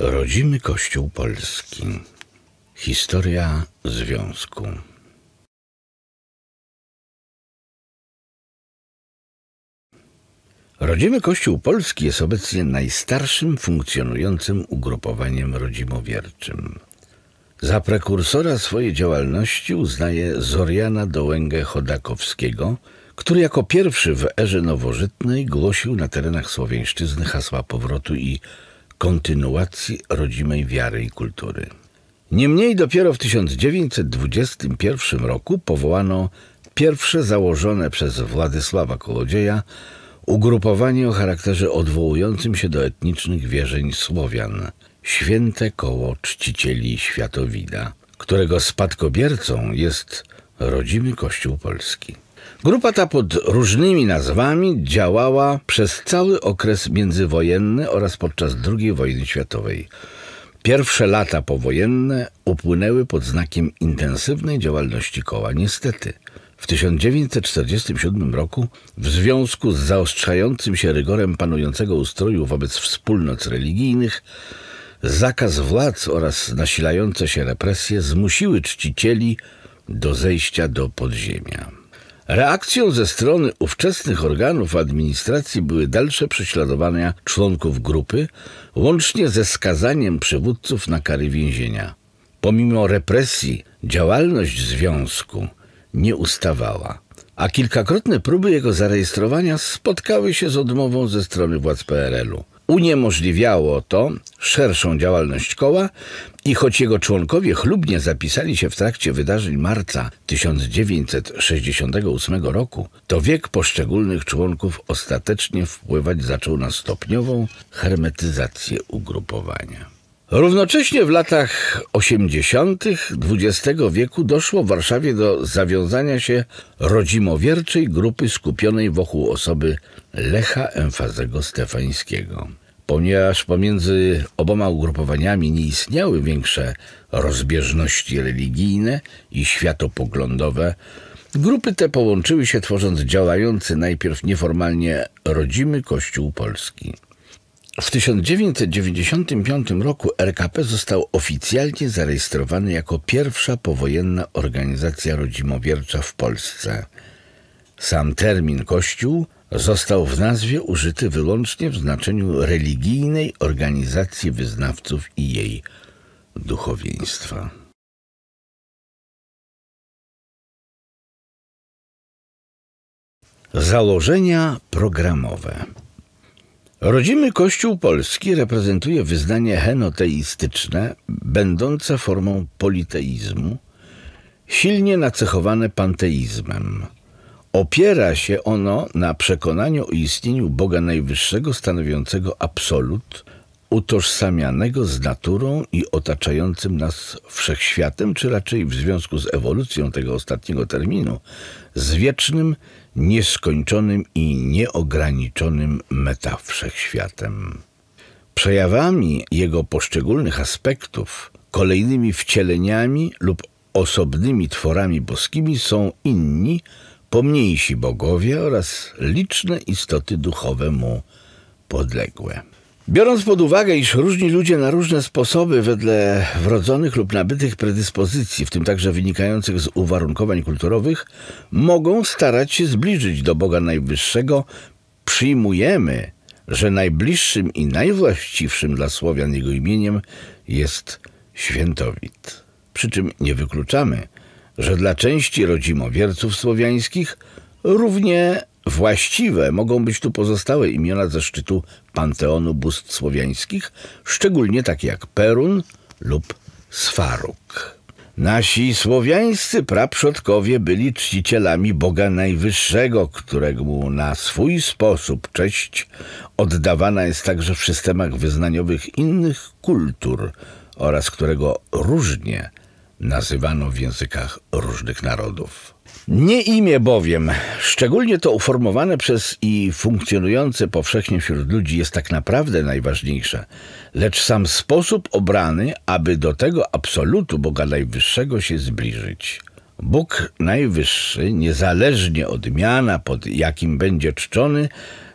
Rodzimy Kościół Polski. Historia Związku. Rodzimy Kościół Polski jest obecnie najstarszym funkcjonującym ugrupowaniem rodzimowierczym. Za prekursora swojej działalności uznaje Zoriana Dołęgę Chodakowskiego, który jako pierwszy w erze nowożytnej głosił na terenach Słowiańszczyzny hasła powrotu i kontynuacji rodzimej wiary i kultury. Niemniej dopiero w 1921 roku powołano pierwsze założone przez Władysława Kołodzieja ugrupowanie o charakterze odwołującym się do etnicznych wierzeń Słowian Święte Koło Czcicieli Światowida, którego spadkobiercą jest rodzimy Kościół Polski. Grupa ta pod różnymi nazwami działała przez cały okres międzywojenny oraz podczas II wojny światowej. Pierwsze lata powojenne upłynęły pod znakiem intensywnej działalności koła. Niestety, w 1947 roku, w związku z zaostrzającym się rygorem panującego ustroju wobec wspólnot religijnych, zakaz władz oraz nasilające się represje zmusiły czcicieli do zejścia do podziemia. Reakcją ze strony ówczesnych organów administracji były dalsze prześladowania członków grupy, łącznie ze skazaniem przywódców na kary więzienia. Pomimo represji, działalność związku nie ustawała, a kilkakrotne próby jego zarejestrowania spotkały się z odmową ze strony władz PRL-u. Uniemożliwiało to szerszą działalność koła i choć jego członkowie chlubnie zapisali się w trakcie wydarzeń marca 1968 roku, to wiek poszczególnych członków ostatecznie wpływać zaczął na stopniową hermetyzację ugrupowania. Równocześnie w latach 80. XX wieku doszło w Warszawie do zawiązania się rodzimowierczej grupy skupionej wokół osoby Lecha Emfazego Stefańskiego. Ponieważ pomiędzy oboma ugrupowaniami nie istniały większe rozbieżności religijne i światopoglądowe, grupy te połączyły się tworząc działający najpierw nieformalnie rodzimy Kościół Polski. W 1995 roku RKP został oficjalnie zarejestrowany jako pierwsza powojenna organizacja rodzimowiercza w Polsce. Sam termin Kościół – został w nazwie użyty wyłącznie w znaczeniu religijnej organizacji wyznawców i jej duchowieństwa. Założenia programowe Rodzimy Kościół Polski reprezentuje wyznanie henoteistyczne, będące formą politeizmu, silnie nacechowane panteizmem – Opiera się ono na przekonaniu o istnieniu Boga Najwyższego, stanowiącego absolut, utożsamianego z naturą i otaczającym nas wszechświatem, czy raczej w związku z ewolucją tego ostatniego terminu, z wiecznym, nieskończonym i nieograniczonym meta wszechświatem. Przejawami jego poszczególnych aspektów, kolejnymi wcieleniami lub osobnymi tworami boskimi są inni, pomniejsi bogowie oraz liczne istoty duchowe mu podległe. Biorąc pod uwagę, iż różni ludzie na różne sposoby wedle wrodzonych lub nabytych predyspozycji, w tym także wynikających z uwarunkowań kulturowych, mogą starać się zbliżyć do Boga Najwyższego, przyjmujemy, że najbliższym i najwłaściwszym dla Słowian jego imieniem jest świętowit. Przy czym nie wykluczamy, że dla części rodzimowierców słowiańskich równie właściwe mogą być tu pozostałe imiona ze szczytu panteonu bóstw słowiańskich, szczególnie takie jak Perun lub Swaruk. Nasi słowiańscy praprzodkowie byli czcicielami Boga Najwyższego, któremu na swój sposób cześć oddawana jest także w systemach wyznaniowych innych kultur oraz którego różnie nazywano w językach różnych narodów. Nie imię bowiem, szczególnie to uformowane przez i funkcjonujące powszechnie wśród ludzi jest tak naprawdę najważniejsze, lecz sam sposób obrany, aby do tego absolutu Boga Najwyższego się zbliżyć. Bóg Najwyższy, niezależnie od miana, pod jakim będzie czczony,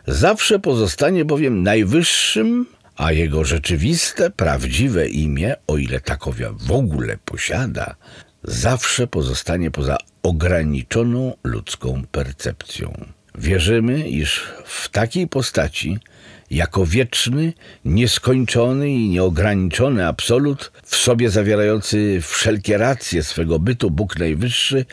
zawsze pozostanie bowiem najwyższym a jego rzeczywiste, prawdziwe imię, o ile takowia w ogóle posiada, zawsze pozostanie poza ograniczoną ludzką percepcją. Wierzymy, iż w takiej postaci, jako wieczny, nieskończony i nieograniczony absolut, w sobie zawierający wszelkie racje swego bytu Bóg Najwyższy,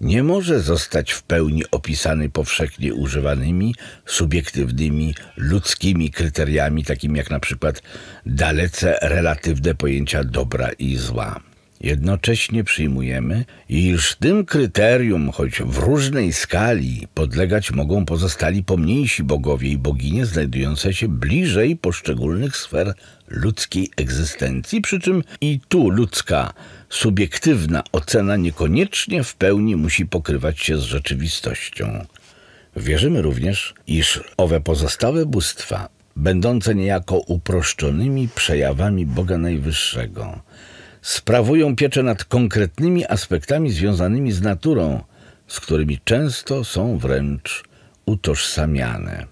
nie może zostać w pełni opisany powszechnie używanymi, subiektywnymi, ludzkimi kryteriami, takimi jak na przykład dalece relatywne pojęcia dobra i zła. Jednocześnie przyjmujemy, iż tym kryterium, choć w różnej skali, podlegać mogą pozostali pomniejsi bogowie i boginie znajdujące się bliżej poszczególnych sfer ludzkiej egzystencji, przy czym i tu ludzka subiektywna ocena niekoniecznie w pełni musi pokrywać się z rzeczywistością. Wierzymy również, iż owe pozostałe bóstwa, będące niejako uproszczonymi przejawami Boga Najwyższego, sprawują pieczę nad konkretnymi aspektami związanymi z naturą, z którymi często są wręcz utożsamiane.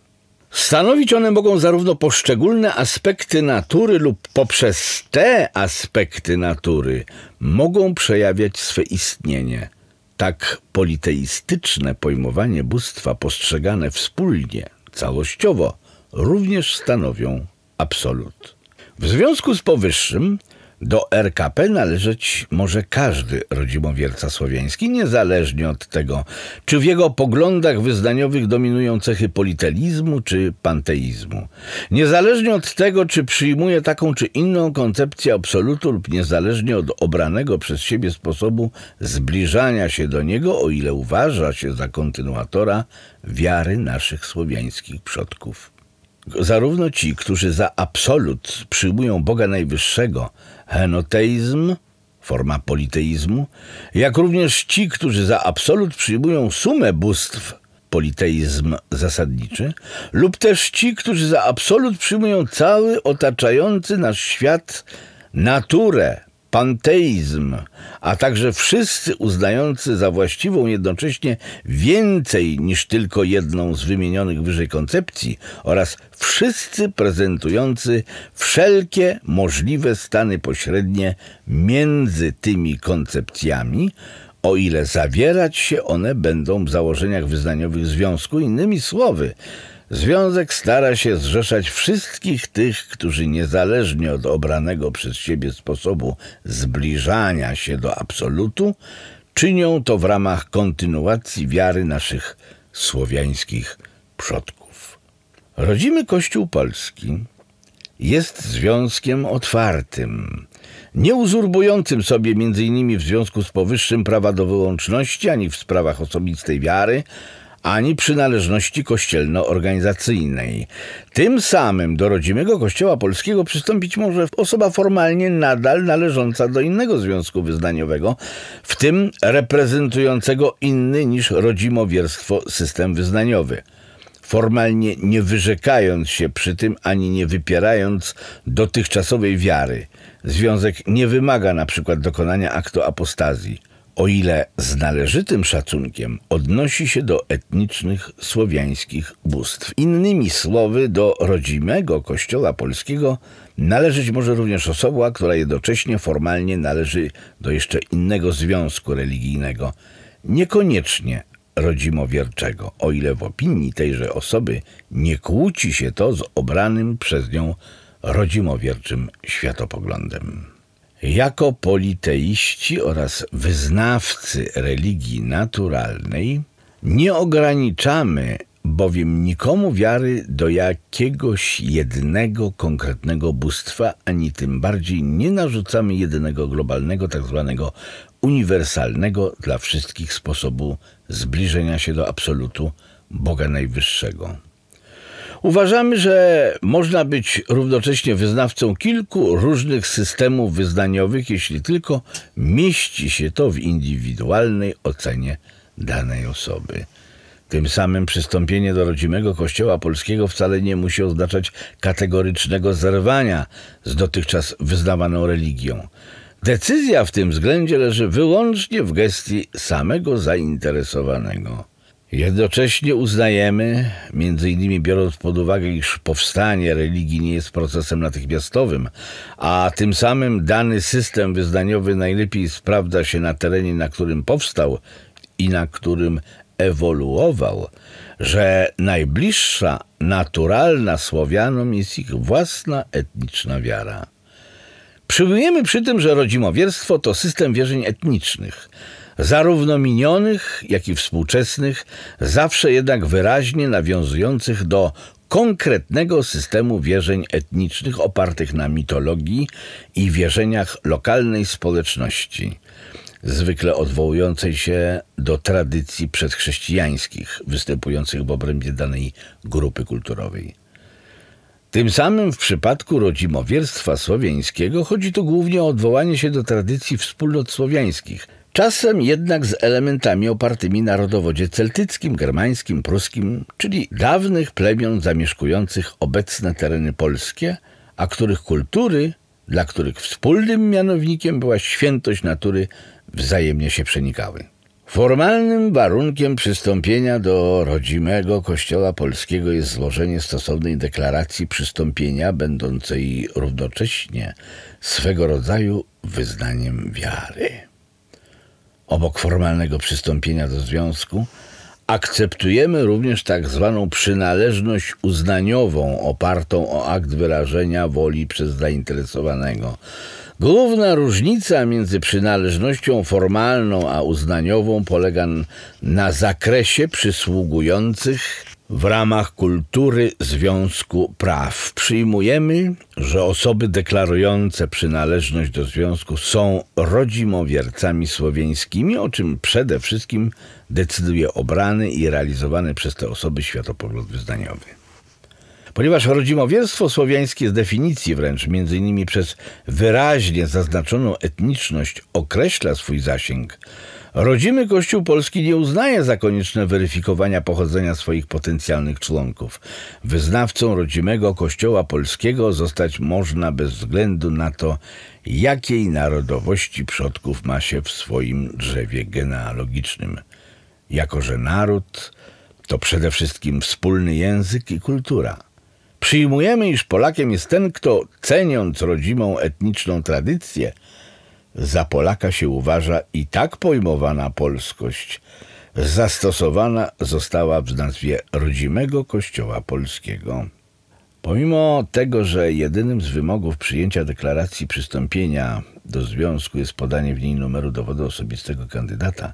Stanowić one mogą zarówno poszczególne aspekty natury lub poprzez te aspekty natury mogą przejawiać swe istnienie. Tak politeistyczne pojmowanie bóstwa postrzegane wspólnie, całościowo, również stanowią absolut. W związku z powyższym do RKP należeć może każdy rodzimowierca słowiański, niezależnie od tego, czy w jego poglądach wyznaniowych dominują cechy politeizmu czy panteizmu. Niezależnie od tego, czy przyjmuje taką czy inną koncepcję absolutu lub niezależnie od obranego przez siebie sposobu zbliżania się do niego, o ile uważa się za kontynuatora wiary naszych słowiańskich przodków. Zarówno ci, którzy za absolut przyjmują Boga Najwyższego, henoteizm, forma politeizmu, jak również ci, którzy za absolut przyjmują sumę bóstw, politeizm zasadniczy, lub też ci, którzy za absolut przyjmują cały otaczający nasz świat naturę, panteizm, a także wszyscy uznający za właściwą jednocześnie więcej niż tylko jedną z wymienionych wyżej koncepcji oraz wszyscy prezentujący wszelkie możliwe stany pośrednie między tymi koncepcjami, o ile zawierać się one będą w założeniach wyznaniowych związku, innymi słowy – Związek stara się zrzeszać wszystkich tych, którzy niezależnie od obranego przez siebie sposobu zbliżania się do absolutu, czynią to w ramach kontynuacji wiary naszych słowiańskich przodków. Rodzimy Kościół Polski jest związkiem otwartym, nieuzurbującym sobie sobie m.in. w związku z powyższym prawa do wyłączności ani w sprawach osobistej wiary, ani przynależności kościelno-organizacyjnej. Tym samym do rodzimego kościoła polskiego przystąpić może osoba formalnie nadal należąca do innego związku wyznaniowego, w tym reprezentującego inny niż rodzimowierstwo system wyznaniowy formalnie nie wyrzekając się przy tym ani nie wypierając dotychczasowej wiary. Związek nie wymaga na przykład dokonania aktu apostazji o ile z należytym szacunkiem odnosi się do etnicznych słowiańskich bóstw. Innymi słowy, do rodzimego kościoła polskiego należeć może również osoba, która jednocześnie formalnie należy do jeszcze innego związku religijnego, niekoniecznie rodzimowierczego, o ile w opinii tejże osoby nie kłóci się to z obranym przez nią rodzimowierczym światopoglądem. Jako politeiści oraz wyznawcy religii naturalnej nie ograniczamy bowiem nikomu wiary do jakiegoś jednego konkretnego bóstwa, ani tym bardziej nie narzucamy jednego globalnego, tak zwanego uniwersalnego dla wszystkich sposobu zbliżenia się do absolutu Boga Najwyższego. Uważamy, że można być równocześnie wyznawcą kilku różnych systemów wyznaniowych, jeśli tylko mieści się to w indywidualnej ocenie danej osoby. Tym samym przystąpienie do rodzimego kościoła polskiego wcale nie musi oznaczać kategorycznego zerwania z dotychczas wyznawaną religią. Decyzja w tym względzie leży wyłącznie w gestii samego zainteresowanego. Jednocześnie uznajemy, między innymi biorąc pod uwagę, iż powstanie religii nie jest procesem natychmiastowym, a tym samym dany system wyznaniowy najlepiej sprawdza się na terenie, na którym powstał i na którym ewoluował, że najbliższa, naturalna Słowianom jest ich własna etniczna wiara. Przyjmujemy przy tym, że rodzimowierstwo to system wierzeń etnicznych – zarówno minionych, jak i współczesnych, zawsze jednak wyraźnie nawiązujących do konkretnego systemu wierzeń etnicznych opartych na mitologii i wierzeniach lokalnej społeczności, zwykle odwołującej się do tradycji przedchrześcijańskich występujących w obrębie danej grupy kulturowej. Tym samym w przypadku rodzimowierstwa słowiańskiego chodzi tu głównie o odwołanie się do tradycji wspólnot słowiańskich, Czasem jednak z elementami opartymi na rodowodzie celtyckim, germańskim, pruskim, czyli dawnych plemion zamieszkujących obecne tereny polskie, a których kultury, dla których wspólnym mianownikiem była świętość natury, wzajemnie się przenikały. Formalnym warunkiem przystąpienia do rodzimego Kościoła Polskiego jest złożenie stosownej deklaracji przystąpienia, będącej równocześnie swego rodzaju wyznaniem wiary. Obok formalnego przystąpienia do związku, akceptujemy również tak zwaną przynależność uznaniową opartą o akt wyrażenia woli przez zainteresowanego. Główna różnica między przynależnością formalną a uznaniową polega na zakresie przysługujących w ramach kultury Związku Praw przyjmujemy, że osoby deklarujące przynależność do związku są rodzimowiercami słowiańskimi, o czym przede wszystkim decyduje obrany i realizowany przez te osoby światopogląd wyznaniowy. Ponieważ rodzimowierstwo słowiańskie z definicji wręcz między innymi przez wyraźnie zaznaczoną etniczność określa swój zasięg, Rodzimy Kościół Polski nie uznaje za konieczne weryfikowania pochodzenia swoich potencjalnych członków. Wyznawcą rodzimego Kościoła Polskiego zostać można bez względu na to, jakiej narodowości przodków ma się w swoim drzewie genealogicznym. Jako, że naród to przede wszystkim wspólny język i kultura. Przyjmujemy, iż Polakiem jest ten, kto ceniąc rodzimą etniczną tradycję – za Polaka się uważa i tak pojmowana polskość zastosowana została w nazwie rodzimego kościoła polskiego. Pomimo tego, że jedynym z wymogów przyjęcia deklaracji przystąpienia do związku jest podanie w niej numeru dowodu osobistego kandydata,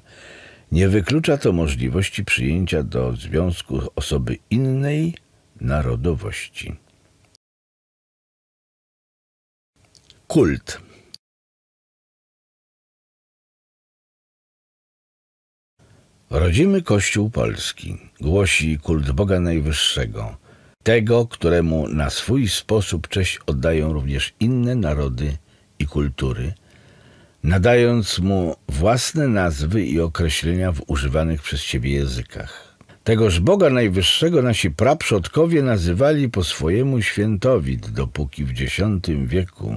nie wyklucza to możliwości przyjęcia do związku osoby innej narodowości. Kult Rodzimy Kościół Polski głosi kult Boga Najwyższego, tego, któremu na swój sposób cześć oddają również inne narody i kultury, nadając mu własne nazwy i określenia w używanych przez siebie językach. Tegoż Boga Najwyższego nasi praprzodkowie nazywali po swojemu świętowid, dopóki w X wieku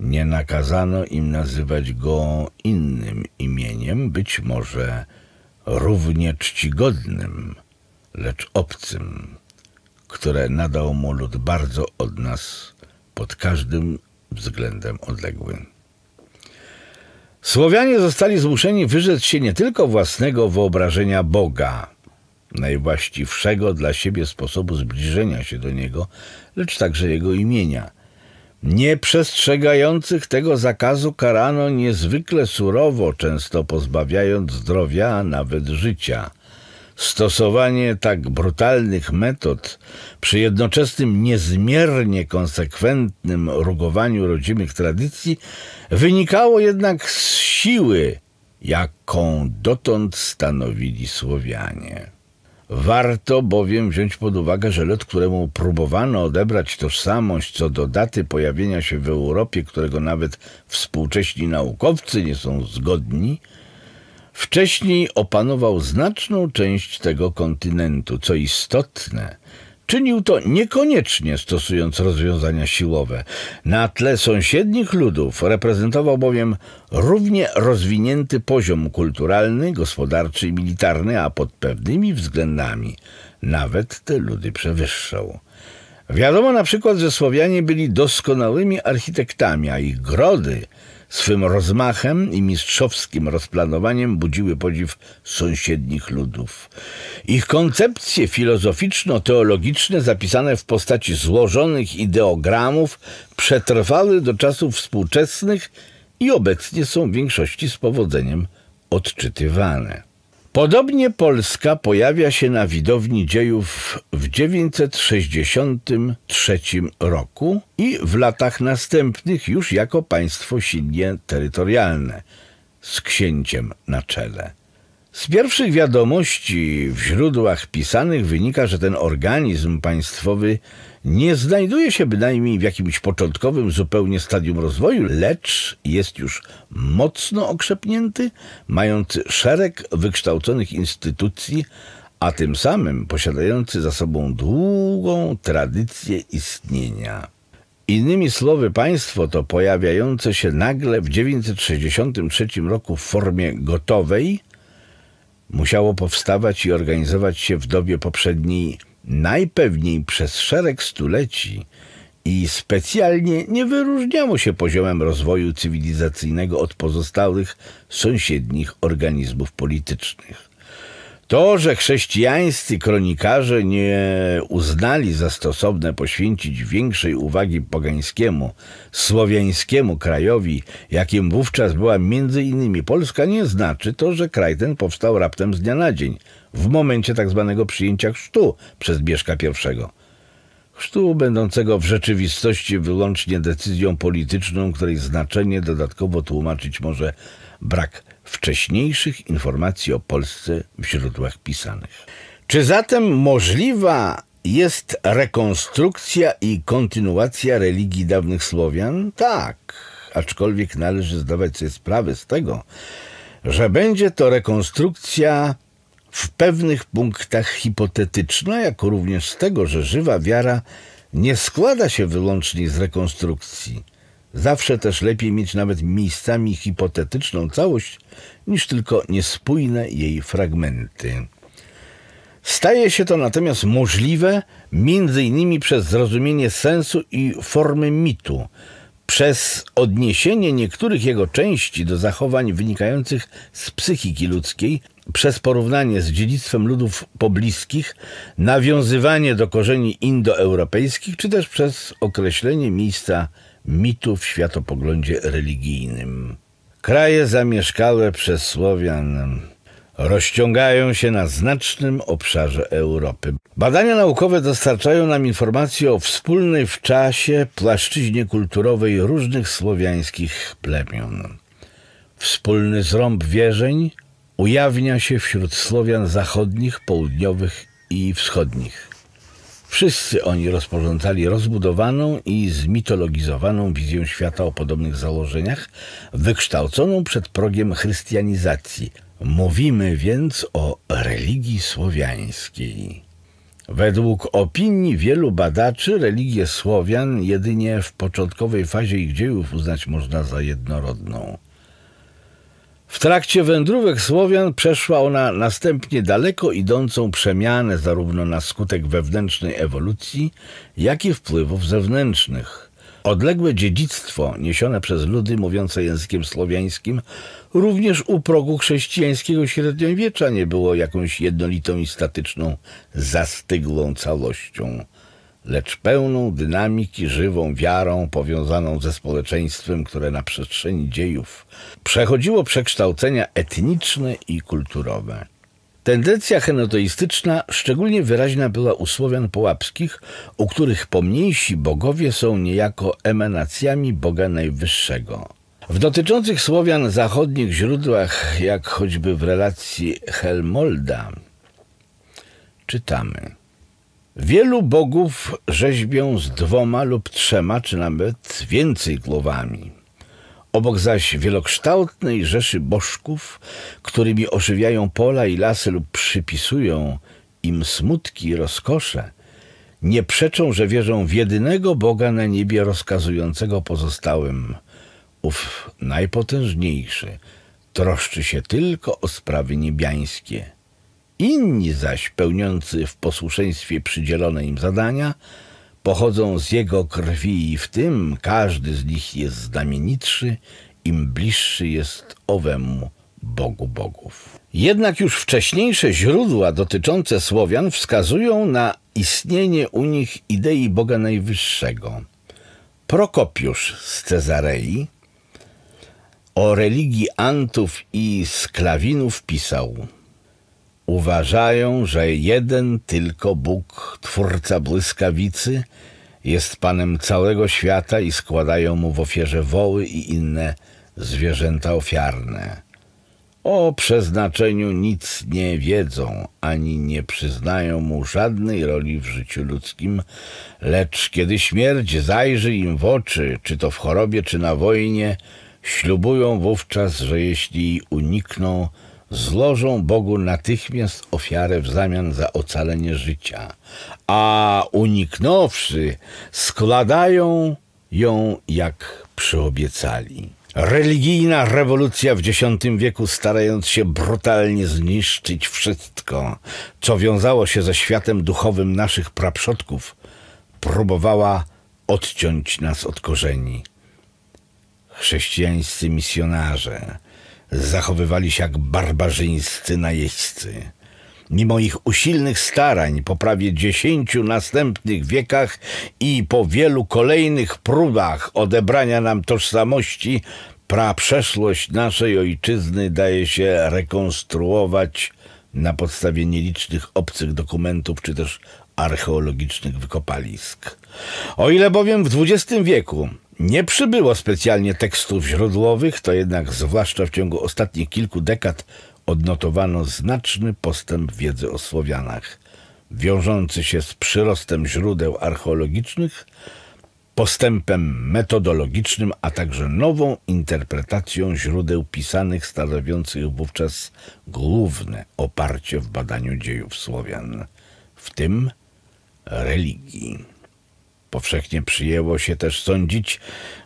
nie nakazano im nazywać go innym imieniem, być może – równie czcigodnym, lecz obcym, które nadał mu lud bardzo od nas, pod każdym względem odległy. Słowianie zostali zmuszeni wyrzec się nie tylko własnego wyobrażenia Boga, najwłaściwszego dla siebie sposobu zbliżenia się do Niego, lecz także Jego imienia – Nieprzestrzegających tego zakazu karano niezwykle surowo, często pozbawiając zdrowia, a nawet życia. Stosowanie tak brutalnych metod przy jednoczesnym niezmiernie konsekwentnym rugowaniu rodzimych tradycji wynikało jednak z siły, jaką dotąd stanowili Słowianie. Warto bowiem wziąć pod uwagę, że lot, któremu próbowano odebrać tożsamość co do daty pojawienia się w Europie, którego nawet współcześni naukowcy nie są zgodni, wcześniej opanował znaczną część tego kontynentu. Co istotne, Czynił to niekoniecznie stosując rozwiązania siłowe. Na tle sąsiednich ludów reprezentował bowiem równie rozwinięty poziom kulturalny, gospodarczy i militarny, a pod pewnymi względami nawet te ludy przewyższał. Wiadomo na przykład, że Słowianie byli doskonałymi architektami, a ich grody – Swym rozmachem i mistrzowskim rozplanowaniem budziły podziw sąsiednich ludów. Ich koncepcje filozoficzno-teologiczne zapisane w postaci złożonych ideogramów przetrwały do czasów współczesnych i obecnie są w większości z powodzeniem odczytywane. Podobnie Polska pojawia się na widowni dziejów w 963 roku i w latach następnych już jako państwo silnie terytorialne z księciem na czele. Z pierwszych wiadomości w źródłach pisanych wynika, że ten organizm państwowy nie znajduje się bynajmniej w jakimś początkowym zupełnie stadium rozwoju, lecz jest już mocno okrzepnięty, mający szereg wykształconych instytucji, a tym samym posiadający za sobą długą tradycję istnienia. Innymi słowy, państwo to pojawiające się nagle w 963 roku w formie gotowej musiało powstawać i organizować się w dobie poprzedniej najpewniej przez szereg stuleci i specjalnie nie wyróżniało się poziomem rozwoju cywilizacyjnego od pozostałych sąsiednich organizmów politycznych. To, że chrześcijańscy kronikarze nie uznali za stosowne poświęcić większej uwagi pogańskiemu, słowiańskiemu krajowi, jakim wówczas była między innymi Polska, nie znaczy to, że kraj ten powstał raptem z dnia na dzień – w momencie tak zwanego przyjęcia chrztu przez Bieszka I. Chrztu będącego w rzeczywistości wyłącznie decyzją polityczną, której znaczenie dodatkowo tłumaczyć może brak wcześniejszych informacji o Polsce w źródłach pisanych. Czy zatem możliwa jest rekonstrukcja i kontynuacja religii dawnych Słowian? Tak, aczkolwiek należy zdawać sobie sprawę z tego, że będzie to rekonstrukcja w pewnych punktach hipotetyczna, jak również z tego, że żywa wiara nie składa się wyłącznie z rekonstrukcji. Zawsze też lepiej mieć nawet miejscami hipotetyczną całość, niż tylko niespójne jej fragmenty. Staje się to natomiast możliwe m.in. przez zrozumienie sensu i formy mitu, przez odniesienie niektórych jego części do zachowań wynikających z psychiki ludzkiej, przez porównanie z dziedzictwem ludów pobliskich, nawiązywanie do korzeni indoeuropejskich, czy też przez określenie miejsca mitu w światopoglądzie religijnym. Kraje zamieszkałe przez Słowian rozciągają się na znacznym obszarze Europy. Badania naukowe dostarczają nam informacje o wspólnej w czasie płaszczyźnie kulturowej różnych słowiańskich plemion. Wspólny zrąb wierzeń ujawnia się wśród Słowian zachodnich, południowych i wschodnich. Wszyscy oni rozporządzali rozbudowaną i zmitologizowaną wizję świata o podobnych założeniach, wykształconą przed progiem chrystianizacji, Mówimy więc o religii słowiańskiej. Według opinii wielu badaczy religię Słowian jedynie w początkowej fazie ich dziejów uznać można za jednorodną. W trakcie wędrówek Słowian przeszła ona następnie daleko idącą przemianę zarówno na skutek wewnętrznej ewolucji, jak i wpływów zewnętrznych – Odległe dziedzictwo niesione przez ludy mówiące językiem słowiańskim również u progu chrześcijańskiego średniowiecza nie było jakąś jednolitą i statyczną, zastyglą całością, lecz pełną dynamiki, żywą wiarą powiązaną ze społeczeństwem, które na przestrzeni dziejów przechodziło przekształcenia etniczne i kulturowe. Tendencja henoteistyczna szczególnie wyraźna była u Słowian połapskich, u których pomniejsi bogowie są niejako emanacjami Boga Najwyższego. W dotyczących Słowian zachodnich źródłach, jak choćby w relacji Helmolda, czytamy. Wielu bogów rzeźbią z dwoma lub trzema, czy nawet więcej głowami. Obok zaś wielokształtnej rzeszy bożków, którymi ożywiają pola i lasy lub przypisują im smutki i rozkosze, nie przeczą, że wierzą w jedynego Boga na niebie rozkazującego pozostałym. Ów najpotężniejszy troszczy się tylko o sprawy niebiańskie. Inni zaś, pełniący w posłuszeństwie przydzielone im zadania, pochodzą z jego krwi i w tym każdy z nich jest znamienitszy, im bliższy jest owemu Bogu Bogów. Jednak już wcześniejsze źródła dotyczące Słowian wskazują na istnienie u nich idei Boga Najwyższego. Prokopiusz z Cezarei o religii Antów i Sklawinów pisał – Uważają, że jeden tylko Bóg, twórca błyskawicy, jest panem całego świata i składają mu w ofierze woły i inne zwierzęta ofiarne. O przeznaczeniu nic nie wiedzą, ani nie przyznają mu żadnej roli w życiu ludzkim, lecz kiedy śmierć zajrzy im w oczy, czy to w chorobie, czy na wojnie, ślubują wówczas, że jeśli unikną złożą Bogu natychmiast ofiarę w zamian za ocalenie życia, a uniknąwszy, składają ją jak przyobiecali. Religijna rewolucja w X wieku, starając się brutalnie zniszczyć wszystko, co wiązało się ze światem duchowym naszych praprzodków, próbowała odciąć nas od korzeni. Chrześcijańscy misjonarze, zachowywali się jak barbarzyńscy najeźdźcy. Mimo ich usilnych starań po prawie dziesięciu następnych wiekach i po wielu kolejnych próbach odebrania nam tożsamości, praprzeszłość naszej ojczyzny daje się rekonstruować na podstawie nielicznych obcych dokumentów czy też archeologicznych wykopalisk. O ile bowiem w XX wieku nie przybyło specjalnie tekstów źródłowych, to jednak zwłaszcza w ciągu ostatnich kilku dekad odnotowano znaczny postęp wiedzy o Słowianach, wiążący się z przyrostem źródeł archeologicznych, postępem metodologicznym, a także nową interpretacją źródeł pisanych stanowiących wówczas główne oparcie w badaniu dziejów Słowian, w tym religii. Powszechnie przyjęło się też sądzić,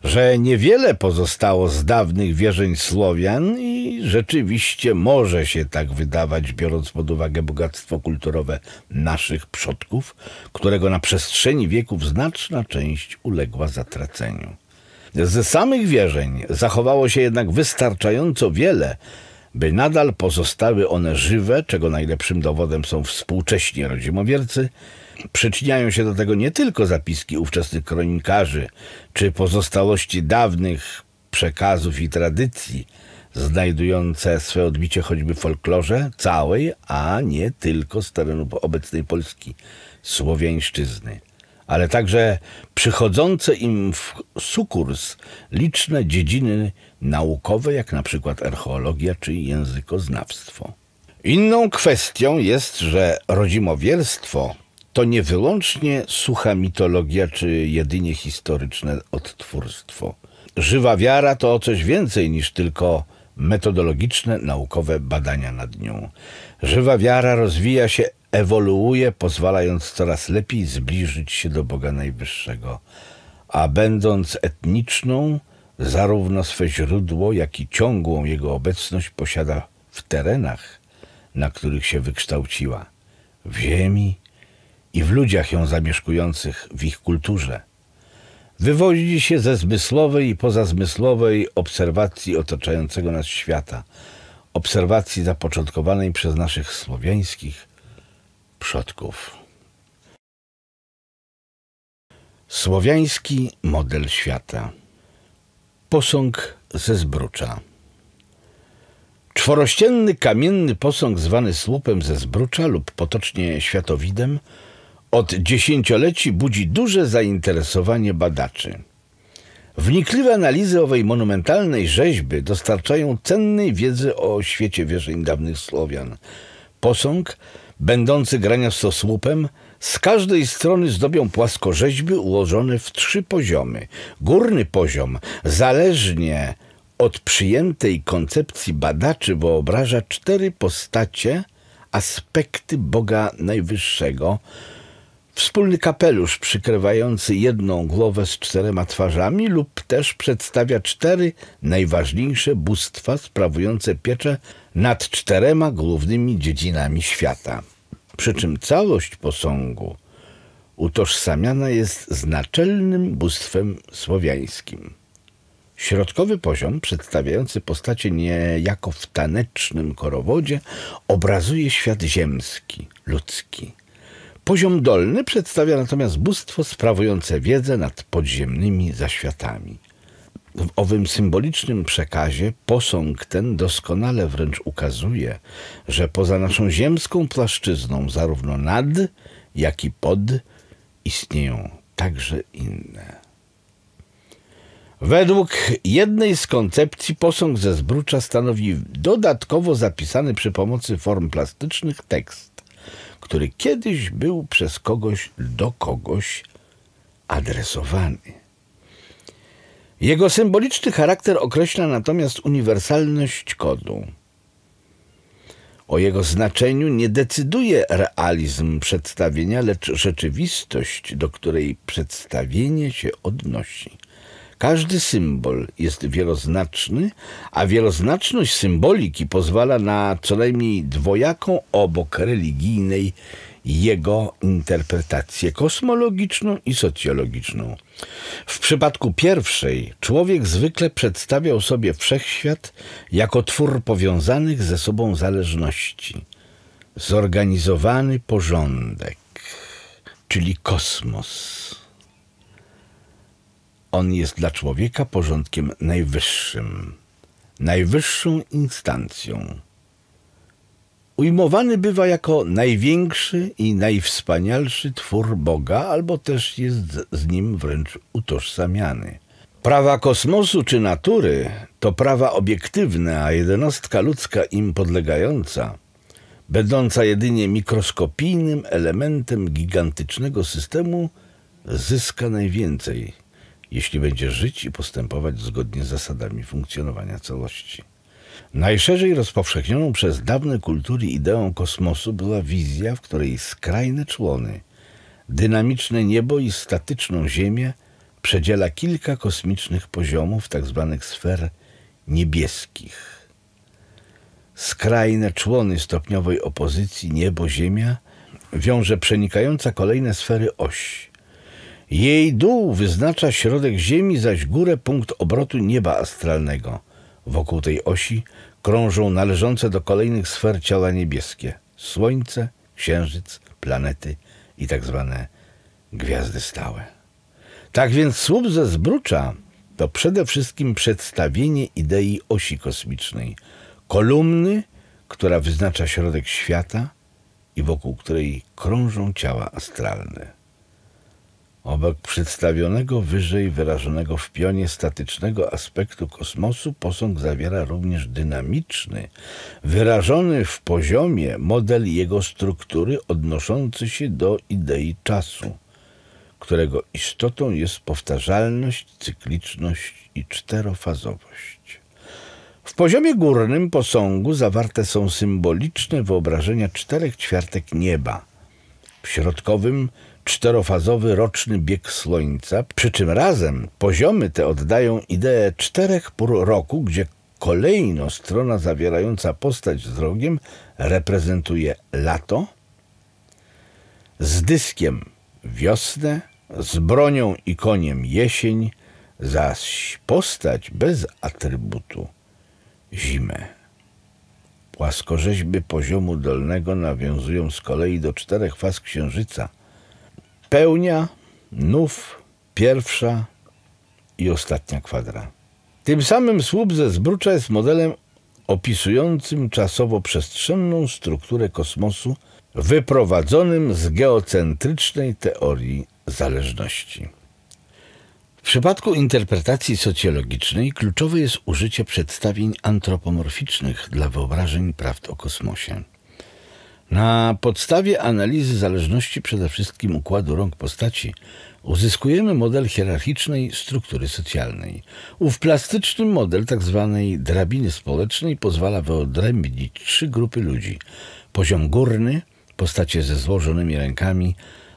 że niewiele pozostało z dawnych wierzeń Słowian i rzeczywiście może się tak wydawać, biorąc pod uwagę bogactwo kulturowe naszych przodków, którego na przestrzeni wieków znaczna część uległa zatraceniu. Ze samych wierzeń zachowało się jednak wystarczająco wiele, by nadal pozostały one żywe, czego najlepszym dowodem są współcześni rodzimowiercy – Przyczyniają się do tego nie tylko zapiski ówczesnych kronikarzy czy pozostałości dawnych przekazów i tradycji, znajdujące swe odbicie choćby w folklorze całej, a nie tylko z terenu obecnej Polski, słowiańszczyzny, ale także przychodzące im w sukurs liczne dziedziny naukowe, jak na przykład archeologia czy językoznawstwo. Inną kwestią jest, że rodzimowielstwo to nie wyłącznie sucha mitologia czy jedynie historyczne odtwórstwo. Żywa wiara to o coś więcej niż tylko metodologiczne, naukowe badania nad nią. Żywa wiara rozwija się, ewoluuje, pozwalając coraz lepiej zbliżyć się do Boga Najwyższego, a będąc etniczną, zarówno swe źródło, jak i ciągłą jego obecność posiada w terenach, na których się wykształciła, w ziemi, i w ludziach ją zamieszkujących, w ich kulturze, wywodzi się ze zmysłowej i pozazmysłowej obserwacji otaczającego nas świata, obserwacji zapoczątkowanej przez naszych słowiańskich przodków. Słowiański model świata. Posąg ze zbrucza. Czworościenny kamienny posąg zwany słupem ze zbrucza lub potocznie światowidem – od dziesięcioleci budzi duże zainteresowanie badaczy. Wnikliwe analizy owej monumentalnej rzeźby dostarczają cennej wiedzy o świecie wierzeń dawnych Słowian. Posąg, będący graniasto słupem, z każdej strony zdobią płaskorzeźby ułożone w trzy poziomy. Górny poziom, zależnie od przyjętej koncepcji badaczy, wyobraża cztery postacie, aspekty Boga Najwyższego – Wspólny kapelusz przykrywający jedną głowę z czterema twarzami lub też przedstawia cztery najważniejsze bóstwa sprawujące pieczę nad czterema głównymi dziedzinami świata. Przy czym całość posągu utożsamiana jest z naczelnym bóstwem słowiańskim. Środkowy poziom, przedstawiający postacie niejako w tanecznym korowodzie, obrazuje świat ziemski, ludzki – Poziom dolny przedstawia natomiast bóstwo sprawujące wiedzę nad podziemnymi zaświatami. W owym symbolicznym przekazie posąg ten doskonale wręcz ukazuje, że poza naszą ziemską płaszczyzną, zarówno nad, jak i pod, istnieją także inne. Według jednej z koncepcji posąg ze zbrucza stanowi dodatkowo zapisany przy pomocy form plastycznych tekst który kiedyś był przez kogoś do kogoś adresowany. Jego symboliczny charakter określa natomiast uniwersalność kodu. O jego znaczeniu nie decyduje realizm przedstawienia, lecz rzeczywistość, do której przedstawienie się odnosi. Każdy symbol jest wieloznaczny, a wieloznaczność symboliki pozwala na co najmniej dwojaką obok religijnej jego interpretację kosmologiczną i socjologiczną. W przypadku pierwszej człowiek zwykle przedstawiał sobie wszechświat jako twór powiązanych ze sobą zależności, zorganizowany porządek, czyli kosmos. On jest dla człowieka porządkiem najwyższym, najwyższą instancją. Ujmowany bywa jako największy i najwspanialszy twór Boga, albo też jest z nim wręcz utożsamiany. Prawa kosmosu czy natury to prawa obiektywne, a jednostka ludzka im podlegająca, będąca jedynie mikroskopijnym elementem gigantycznego systemu, zyska najwięcej jeśli będzie żyć i postępować zgodnie z zasadami funkcjonowania całości. Najszerzej rozpowszechnioną przez dawne kultury ideą kosmosu była wizja, w której skrajne człony, dynamiczne niebo i statyczną Ziemię przedziela kilka kosmicznych poziomów tzw. Tak sfer niebieskich. Skrajne człony stopniowej opozycji niebo-ziemia wiąże przenikająca kolejne sfery oś – jej dół wyznacza środek Ziemi, zaś górę punkt obrotu nieba astralnego. Wokół tej osi krążą należące do kolejnych sfer ciała niebieskie Słońce, Księżyc, planety i tak zwane gwiazdy stałe. Tak więc słup ze Zbrucza to przede wszystkim przedstawienie idei osi kosmicznej, kolumny, która wyznacza środek świata i wokół której krążą ciała astralne. Obok przedstawionego wyżej wyrażonego w pionie statycznego aspektu kosmosu posąg zawiera również dynamiczny, wyrażony w poziomie model jego struktury odnoszący się do idei czasu, którego istotą jest powtarzalność, cykliczność i czterofazowość. W poziomie górnym posągu zawarte są symboliczne wyobrażenia czterech ćwiartek nieba. W środkowym – czterofazowy roczny bieg Słońca, przy czym razem poziomy te oddają ideę czterech pór roku, gdzie kolejno strona zawierająca postać z rogiem reprezentuje lato, z dyskiem wiosnę, z bronią i koniem jesień, zaś postać bez atrybutu zimę. Płaskorzeźby poziomu dolnego nawiązują z kolei do czterech faz księżyca – Pełnia, nów, pierwsza i ostatnia kwadra. Tym samym słup ze Zbrucza jest modelem opisującym czasowo-przestrzenną strukturę kosmosu wyprowadzonym z geocentrycznej teorii zależności. W przypadku interpretacji socjologicznej kluczowe jest użycie przedstawień antropomorficznych dla wyobrażeń prawd o kosmosie. Na podstawie analizy zależności przede wszystkim układu rąk postaci uzyskujemy model hierarchicznej struktury socjalnej. Ów plastyczny model tzw. Tak drabiny społecznej pozwala wyodrębnić trzy grupy ludzi. Poziom górny, postacie ze złożonymi rękami,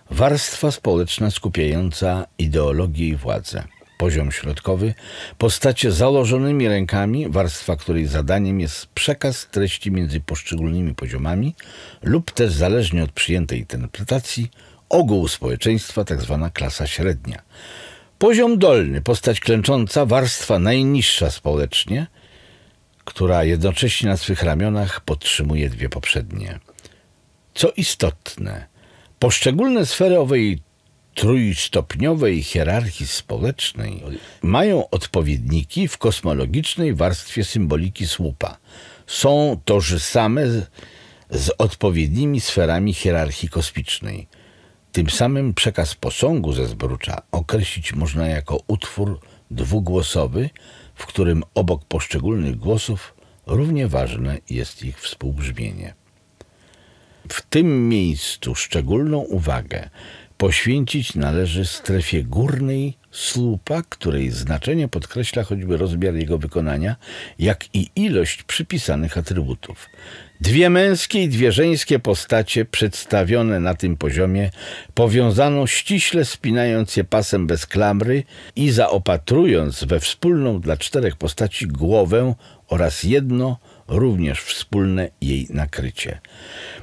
warstwa społeczna skupiająca ideologię i władzę poziom środkowy, postacie założonymi rękami, warstwa której zadaniem jest przekaz treści między poszczególnymi poziomami lub też zależnie od przyjętej interpretacji ogół społeczeństwa, tzw. Tak klasa średnia. Poziom dolny, postać klęcząca, warstwa najniższa społecznie, która jednocześnie na swych ramionach podtrzymuje dwie poprzednie. Co istotne, poszczególne sfery owej trójstopniowej hierarchii społecznej mają odpowiedniki w kosmologicznej warstwie symboliki słupa. Są tożsame z odpowiednimi sferami hierarchii kosmicznej. Tym samym przekaz posągu ze zbrucza określić można jako utwór dwugłosowy, w którym obok poszczególnych głosów równie ważne jest ich współbrzmienie. W tym miejscu szczególną uwagę Poświęcić należy strefie górnej słupa, której znaczenie podkreśla choćby rozmiar jego wykonania, jak i ilość przypisanych atrybutów. Dwie męskie i dwie żeńskie postacie przedstawione na tym poziomie powiązano ściśle spinając je pasem bez klamry i zaopatrując we wspólną dla czterech postaci głowę oraz jedno również wspólne jej nakrycie.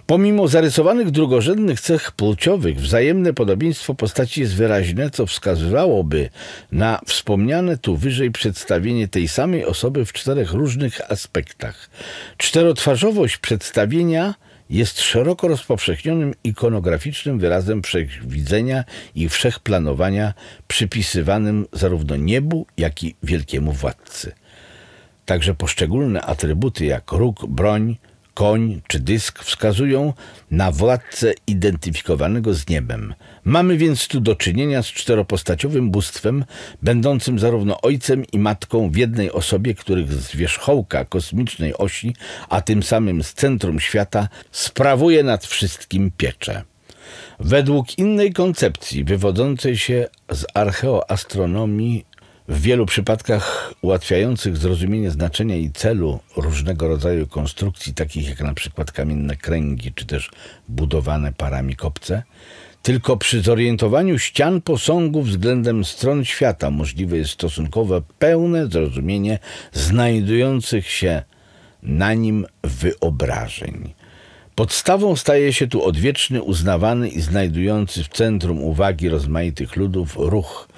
Pomimo zarysowanych drugorzędnych cech płciowych, wzajemne podobieństwo postaci jest wyraźne, co wskazywałoby na wspomniane tu wyżej przedstawienie tej samej osoby w czterech różnych aspektach. Czterotwarzowość przedstawienia jest szeroko rozpowszechnionym ikonograficznym wyrazem wszechwidzenia i wszechplanowania przypisywanym zarówno niebu, jak i wielkiemu władcy. Także poszczególne atrybuty jak róg, broń, koń czy dysk wskazują na władcę identyfikowanego z niebem. Mamy więc tu do czynienia z czteropostaciowym bóstwem, będącym zarówno ojcem i matką w jednej osobie, których z wierzchołka kosmicznej osi, a tym samym z centrum świata, sprawuje nad wszystkim pieczę. Według innej koncepcji wywodzącej się z archeoastronomii w wielu przypadkach ułatwiających zrozumienie znaczenia i celu różnego rodzaju konstrukcji, takich jak na przykład kamienne kręgi czy też budowane parami kopce, tylko przy zorientowaniu ścian posągu względem stron świata możliwe jest stosunkowo pełne zrozumienie znajdujących się na nim wyobrażeń. Podstawą staje się tu odwieczny, uznawany i znajdujący w centrum uwagi rozmaitych ludów ruch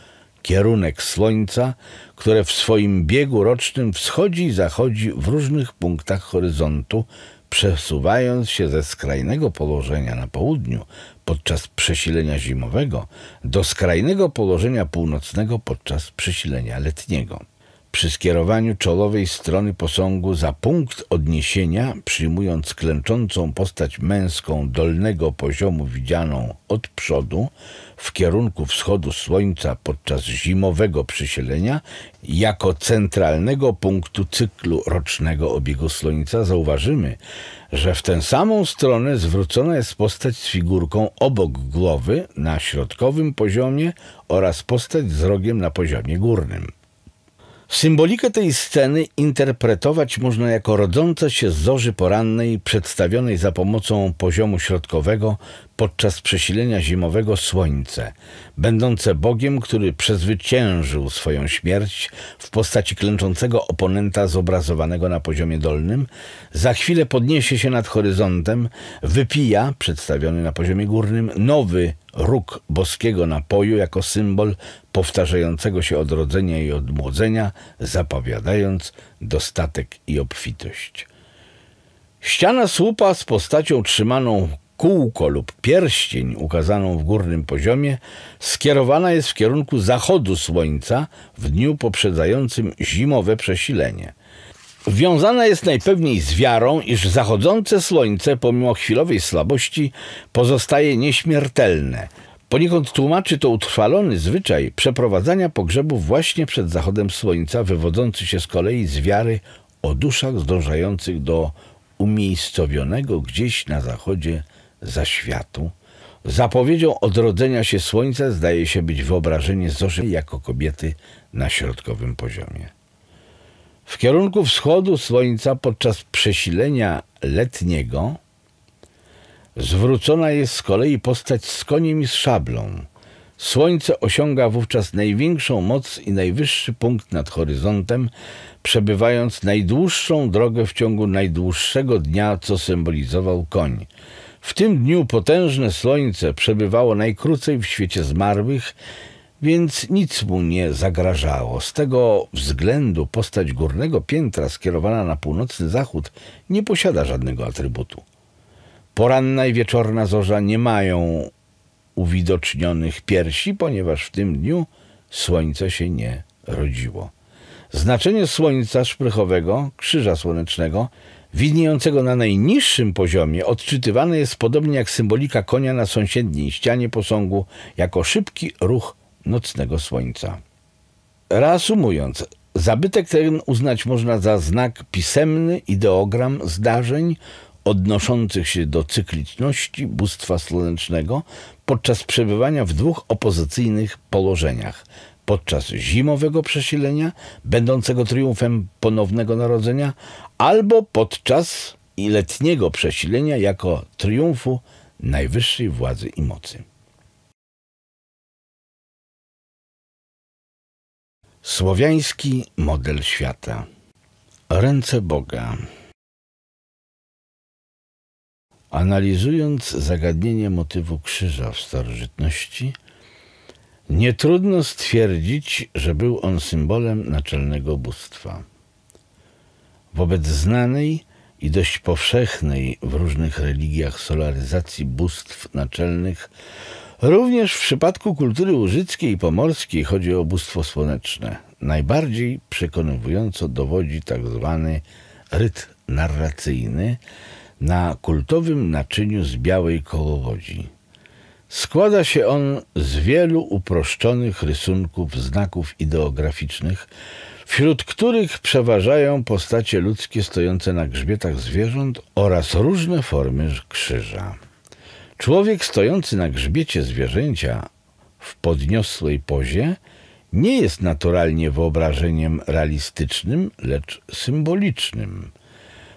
kierunek Słońca, które w swoim biegu rocznym wschodzi i zachodzi w różnych punktach horyzontu, przesuwając się ze skrajnego położenia na południu podczas przesilenia zimowego do skrajnego położenia północnego podczas przesilenia letniego. Przy skierowaniu czołowej strony posągu za punkt odniesienia, przyjmując klęczącą postać męską dolnego poziomu widzianą od przodu, w kierunku wschodu słońca podczas zimowego przysielenia jako centralnego punktu cyklu rocznego obiegu słońca zauważymy, że w tę samą stronę zwrócona jest postać z figurką obok głowy na środkowym poziomie oraz postać z rogiem na poziomie górnym. Symbolikę tej sceny interpretować można jako rodzące się z zorzy porannej, przedstawionej za pomocą poziomu środkowego podczas przesilenia zimowego słońce, będące Bogiem, który przezwyciężył swoją śmierć w postaci klęczącego oponenta zobrazowanego na poziomie dolnym, za chwilę podniesie się nad horyzontem, wypija, przedstawiony na poziomie górnym, nowy róg boskiego napoju jako symbol powtarzającego się odrodzenia i odmłodzenia, zapowiadając dostatek i obfitość. Ściana słupa z postacią trzymaną kółko lub pierścień ukazaną w górnym poziomie skierowana jest w kierunku zachodu słońca w dniu poprzedzającym zimowe przesilenie. Wiązana jest najpewniej z wiarą, iż zachodzące słońce, pomimo chwilowej słabości, pozostaje nieśmiertelne. Poniekąd tłumaczy to utrwalony zwyczaj przeprowadzania pogrzebów właśnie przed zachodem słońca, wywodzący się z kolei z wiary o duszach zdążających do umiejscowionego gdzieś na zachodzie zaświatu. Zapowiedzią odrodzenia się słońca zdaje się być wyobrażenie Zoszy jako kobiety na środkowym poziomie. W kierunku wschodu słońca podczas przesilenia letniego zwrócona jest z kolei postać z koniem i z szablą. Słońce osiąga wówczas największą moc i najwyższy punkt nad horyzontem, przebywając najdłuższą drogę w ciągu najdłuższego dnia, co symbolizował koń. W tym dniu potężne słońce przebywało najkrócej w świecie zmarłych więc nic mu nie zagrażało. Z tego względu postać górnego piętra skierowana na północny zachód nie posiada żadnego atrybutu. Poranna i wieczorna zorza nie mają uwidocznionych piersi, ponieważ w tym dniu słońce się nie rodziło. Znaczenie słońca szprychowego, krzyża słonecznego, widniejącego na najniższym poziomie, odczytywane jest podobnie jak symbolika konia na sąsiedniej ścianie posągu, jako szybki ruch nocnego słońca. Reasumując, zabytek ten uznać można za znak pisemny, ideogram zdarzeń odnoszących się do cykliczności bóstwa słonecznego podczas przebywania w dwóch opozycyjnych położeniach – podczas zimowego przesilenia, będącego triumfem ponownego narodzenia, albo podczas letniego przesilenia jako triumfu najwyższej władzy i mocy. Słowiański model świata. Ręce Boga. Analizując zagadnienie motywu krzyża w starożytności, nie trudno stwierdzić, że był on symbolem naczelnego bóstwa. Wobec znanej i dość powszechnej w różnych religiach solaryzacji bóstw naczelnych Również w przypadku kultury łużyckiej i pomorskiej chodzi o bóstwo słoneczne. Najbardziej przekonywująco dowodzi tzw. Tak ryt narracyjny na kultowym naczyniu z białej kołowodzi. Składa się on z wielu uproszczonych rysunków znaków ideograficznych, wśród których przeważają postacie ludzkie stojące na grzbietach zwierząt oraz różne formy krzyża. Człowiek stojący na grzbiecie zwierzęcia w podniosłej pozie nie jest naturalnie wyobrażeniem realistycznym, lecz symbolicznym.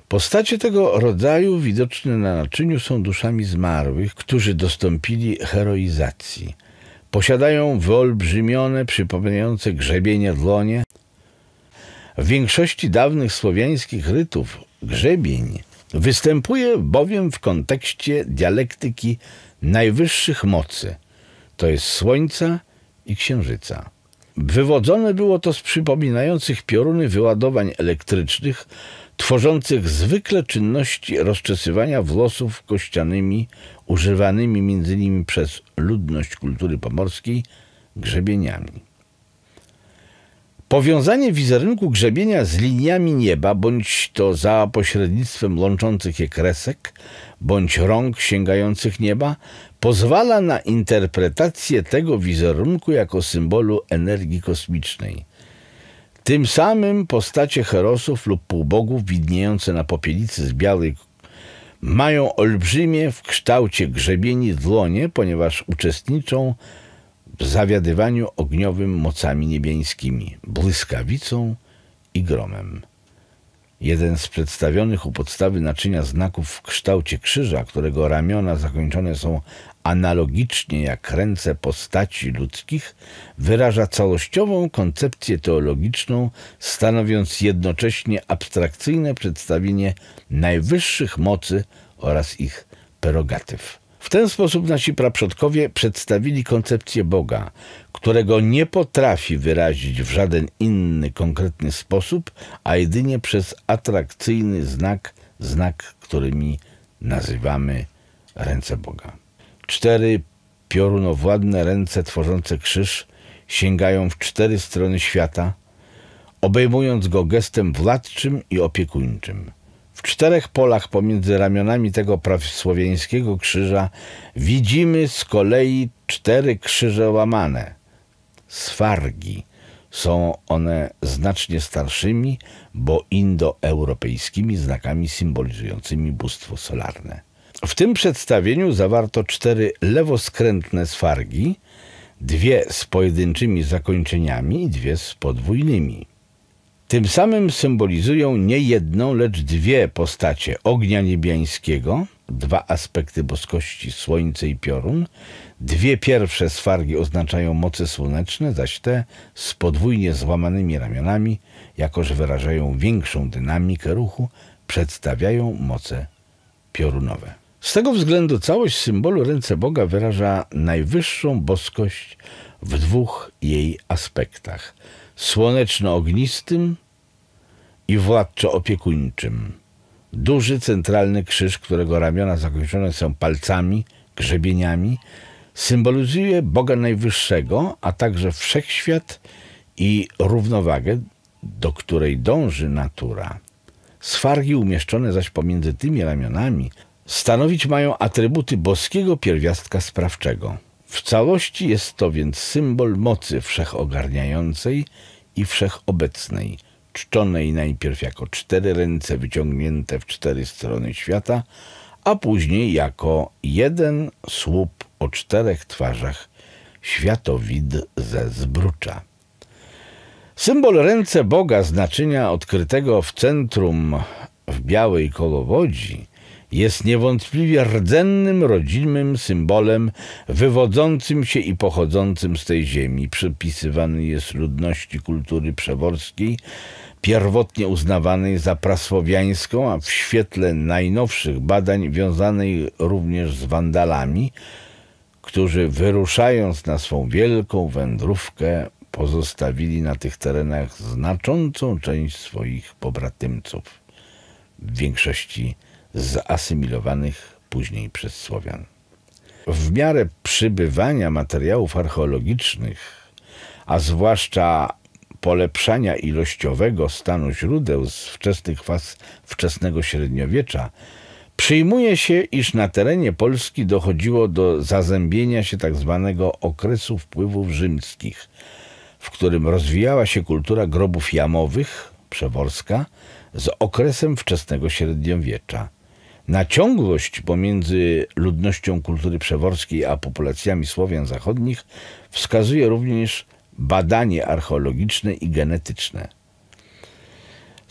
Postacie tego rodzaju widoczne na naczyniu są duszami zmarłych, którzy dostąpili heroizacji. Posiadają wyolbrzymione, przypominające grzebienie dłonie. W większości dawnych słowiańskich rytów grzebień Występuje bowiem w kontekście dialektyki najwyższych mocy, to jest Słońca i Księżyca. Wywodzone było to z przypominających pioruny wyładowań elektrycznych, tworzących zwykle czynności rozczesywania włosów kościanymi, używanymi między innymi przez ludność kultury pomorskiej, grzebieniami. Powiązanie wizerunku grzebienia z liniami nieba, bądź to za pośrednictwem łączących je kresek, bądź rąk sięgających nieba, pozwala na interpretację tego wizerunku jako symbolu energii kosmicznej. Tym samym postacie herosów lub półbogów widniejące na popielicy z białej mają olbrzymie w kształcie grzebieni dłonie, ponieważ uczestniczą w zawiadywaniu ogniowym mocami niebiańskimi, błyskawicą i gromem. Jeden z przedstawionych u podstawy naczynia znaków w kształcie krzyża, którego ramiona zakończone są analogicznie jak ręce postaci ludzkich, wyraża całościową koncepcję teologiczną, stanowiąc jednocześnie abstrakcyjne przedstawienie najwyższych mocy oraz ich prerogatyw. W ten sposób nasi praprzodkowie przedstawili koncepcję Boga, którego nie potrafi wyrazić w żaden inny konkretny sposób, a jedynie przez atrakcyjny znak, znak, którymi nazywamy ręce Boga. Cztery piorunowładne ręce tworzące krzyż sięgają w cztery strony świata, obejmując go gestem władczym i opiekuńczym – w czterech polach pomiędzy ramionami tego prawosłowiańskiego krzyża widzimy z kolei cztery krzyże łamane, Sfargi Są one znacznie starszymi, bo indoeuropejskimi znakami symbolizującymi bóstwo solarne. W tym przedstawieniu zawarto cztery lewoskrętne sfargi, dwie z pojedynczymi zakończeniami i dwie z podwójnymi. Tym samym symbolizują nie jedną, lecz dwie postacie ognia niebiańskiego, dwa aspekty boskości słońce i piorun. Dwie pierwsze swargi oznaczają moce słoneczne, zaś te z podwójnie złamanymi ramionami, jakoż wyrażają większą dynamikę ruchu, przedstawiają moce piorunowe. Z tego względu całość symbolu ręce Boga wyraża najwyższą boskość w dwóch jej aspektach: słoneczno-ognistym i władczo-opiekuńczym. Duży centralny krzyż, którego ramiona zakończone są palcami, grzebieniami, symbolizuje Boga Najwyższego, a także wszechświat i równowagę, do której dąży natura. Sfargi umieszczone zaś pomiędzy tymi ramionami stanowić mają atrybuty boskiego pierwiastka sprawczego. W całości jest to więc symbol mocy wszechogarniającej i wszechobecnej – czczonej najpierw jako cztery ręce wyciągnięte w cztery strony świata, a później jako jeden słup o czterech twarzach światowid ze zbrucza. Symbol ręce Boga z naczynia odkrytego w centrum w białej kolowodzi jest niewątpliwie rdzennym, rodzimym symbolem wywodzącym się i pochodzącym z tej ziemi. Przypisywany jest ludności kultury przeworskiej pierwotnie uznawanej za prasłowiańską, a w świetle najnowszych badań wiązanej również z Wandalami, którzy wyruszając na swą wielką wędrówkę pozostawili na tych terenach znaczącą część swoich pobratymców, w większości zasymilowanych później przez Słowian. W miarę przybywania materiałów archeologicznych, a zwłaszcza polepszania ilościowego stanu źródeł z wczesnych faz wczesnego średniowiecza, przyjmuje się, iż na terenie Polski dochodziło do zazębienia się tzw. Tak okresu wpływów rzymskich, w którym rozwijała się kultura grobów jamowych, przeworska, z okresem wczesnego średniowiecza. Na ciągłość pomiędzy ludnością kultury przeworskiej a populacjami Słowian zachodnich wskazuje również badanie archeologiczne i genetyczne.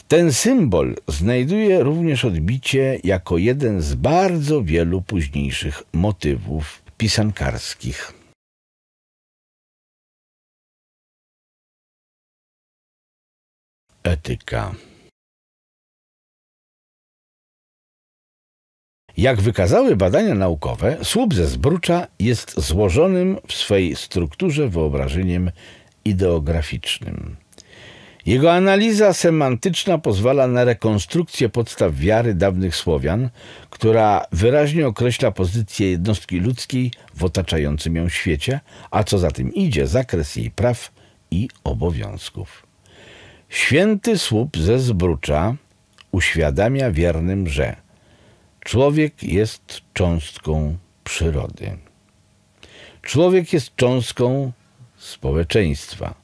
Ten symbol znajduje również odbicie jako jeden z bardzo wielu późniejszych motywów pisankarskich. Etyka. Jak wykazały badania naukowe, słup ze zbrucza jest złożonym w swej strukturze wyobrażeniem ideograficznym. Jego analiza semantyczna pozwala na rekonstrukcję podstaw wiary dawnych Słowian, która wyraźnie określa pozycję jednostki ludzkiej w otaczającym ją świecie, a co za tym idzie, zakres jej praw i obowiązków. Święty słup ze Zbrucza uświadamia wiernym, że Człowiek jest cząstką przyrody. Człowiek jest cząstką społeczeństwa.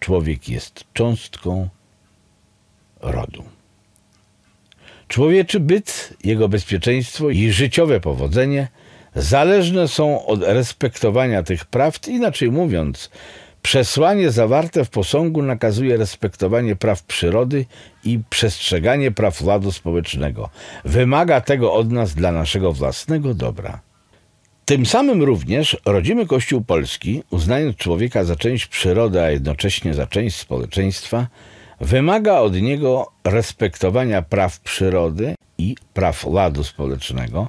Człowiek jest cząstką rodu. Człowieczy byt, jego bezpieczeństwo i życiowe powodzenie zależne są od respektowania tych prawd, inaczej mówiąc, Przesłanie zawarte w posągu nakazuje respektowanie praw przyrody i przestrzeganie praw ładu społecznego. Wymaga tego od nas dla naszego własnego dobra. Tym samym również rodzimy Kościół Polski, uznając człowieka za część przyrody, a jednocześnie za część społeczeństwa, wymaga od niego respektowania praw przyrody i praw ładu społecznego,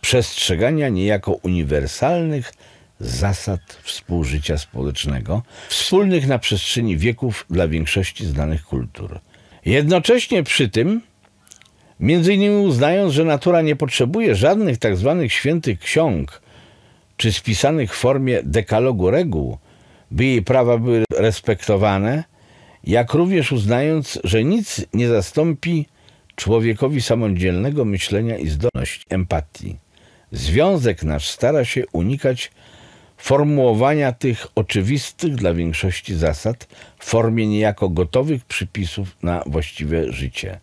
przestrzegania niejako uniwersalnych zasad współżycia społecznego, wspólnych na przestrzeni wieków dla większości znanych kultur. Jednocześnie przy tym, między innymi uznając, że natura nie potrzebuje żadnych tzw. Tak świętych ksiąg czy spisanych w formie dekalogu reguł, by jej prawa były respektowane, jak również uznając, że nic nie zastąpi człowiekowi samodzielnego myślenia i zdolności empatii. Związek nasz stara się unikać formułowania tych oczywistych dla większości zasad w formie niejako gotowych przypisów na właściwe życie.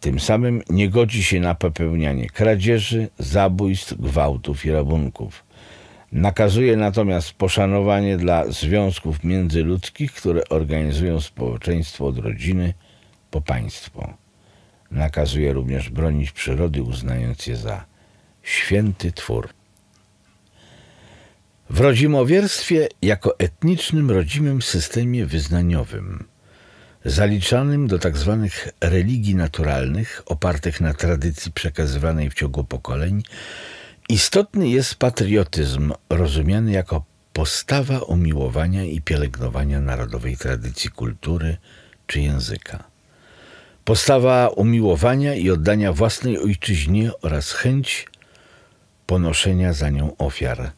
Tym samym nie godzi się na popełnianie kradzieży, zabójstw, gwałtów i rabunków. Nakazuje natomiast poszanowanie dla związków międzyludzkich, które organizują społeczeństwo od rodziny po państwo. Nakazuje również bronić przyrody, uznając je za święty twór. W rodzimowierstwie jako etnicznym rodzimym systemie wyznaniowym, zaliczanym do tzw. Tak religii naturalnych, opartych na tradycji przekazywanej w ciągu pokoleń, istotny jest patriotyzm, rozumiany jako postawa umiłowania i pielęgnowania narodowej tradycji kultury czy języka. Postawa umiłowania i oddania własnej ojczyźnie oraz chęć ponoszenia za nią ofiar –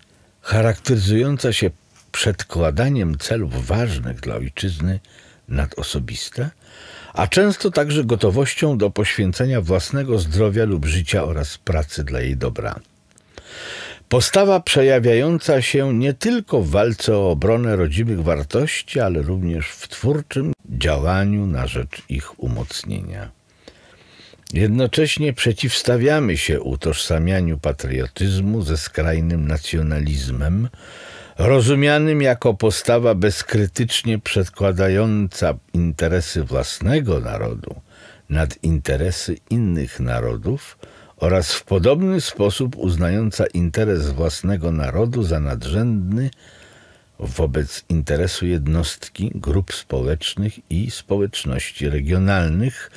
charakteryzująca się przedkładaniem celów ważnych dla ojczyzny nad osobiste, a często także gotowością do poświęcenia własnego zdrowia lub życia oraz pracy dla jej dobra. Postawa przejawiająca się nie tylko w walce o obronę rodzimych wartości, ale również w twórczym działaniu na rzecz ich umocnienia. Jednocześnie przeciwstawiamy się utożsamianiu patriotyzmu ze skrajnym nacjonalizmem, rozumianym jako postawa bezkrytycznie przedkładająca interesy własnego narodu nad interesy innych narodów oraz w podobny sposób uznająca interes własnego narodu za nadrzędny wobec interesu jednostki, grup społecznych i społeczności regionalnych,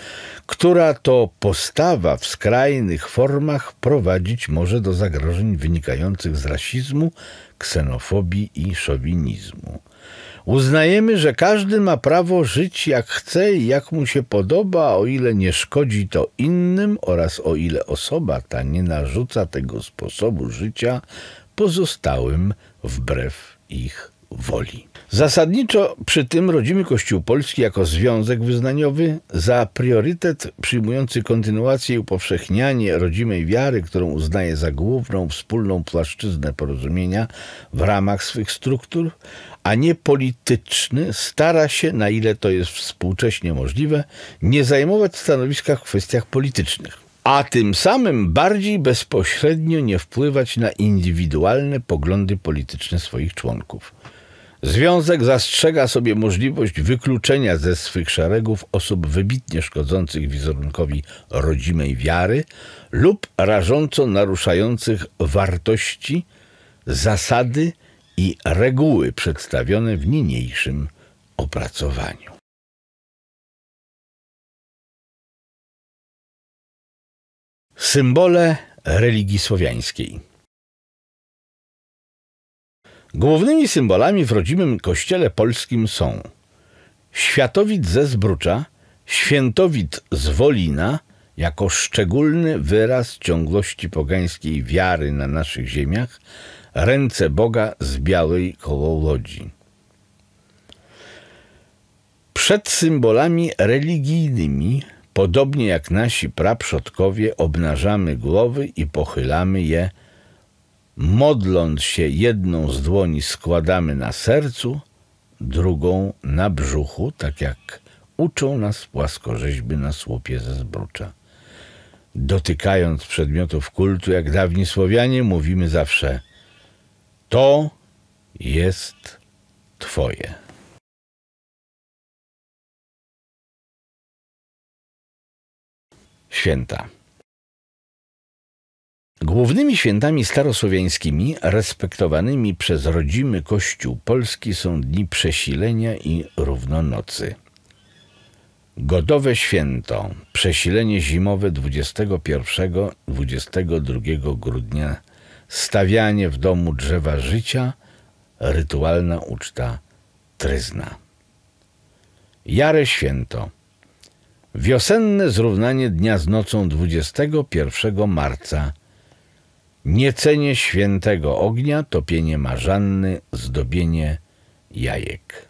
która to postawa w skrajnych formach prowadzić może do zagrożeń wynikających z rasizmu, ksenofobii i szowinizmu. Uznajemy, że każdy ma prawo żyć jak chce i jak mu się podoba, o ile nie szkodzi to innym oraz o ile osoba ta nie narzuca tego sposobu życia pozostałym wbrew ich woli. Zasadniczo przy tym rodzimy Kościół Polski jako związek wyznaniowy za priorytet przyjmujący kontynuację i upowszechnianie rodzimej wiary, którą uznaje za główną wspólną płaszczyznę porozumienia w ramach swych struktur, a nie polityczny, stara się, na ile to jest współcześnie możliwe, nie zajmować stanowiska w kwestiach politycznych a tym samym bardziej bezpośrednio nie wpływać na indywidualne poglądy polityczne swoich członków. Związek zastrzega sobie możliwość wykluczenia ze swych szeregów osób wybitnie szkodzących wizerunkowi rodzimej wiary lub rażąco naruszających wartości, zasady i reguły przedstawione w niniejszym opracowaniu. Symbole religii słowiańskiej. Głównymi symbolami w rodzimym kościele polskim są światowid ze Zbrucza, świętowid z Wolina jako szczególny wyraz ciągłości pogańskiej wiary na naszych ziemiach, ręce Boga z białej łodzi. Przed symbolami religijnymi Podobnie jak nasi praprzodkowie obnażamy głowy i pochylamy je, modląc się jedną z dłoni składamy na sercu, drugą na brzuchu, tak jak uczą nas płaskorzeźby na słupie ze zbrucza. Dotykając przedmiotów kultu, jak dawni Słowianie, mówimy zawsze to jest Twoje. święta. Głównymi świętami starosłowiańskimi respektowanymi przez rodzimy Kościół Polski są dni przesilenia i równonocy. Godowe święto, przesilenie zimowe 21-22 grudnia, stawianie w domu drzewa życia, rytualna uczta tryzna. Jare święto – Wiosenne zrównanie dnia z nocą 21 marca. Niecenie świętego ognia, topienie marzanny, zdobienie jajek.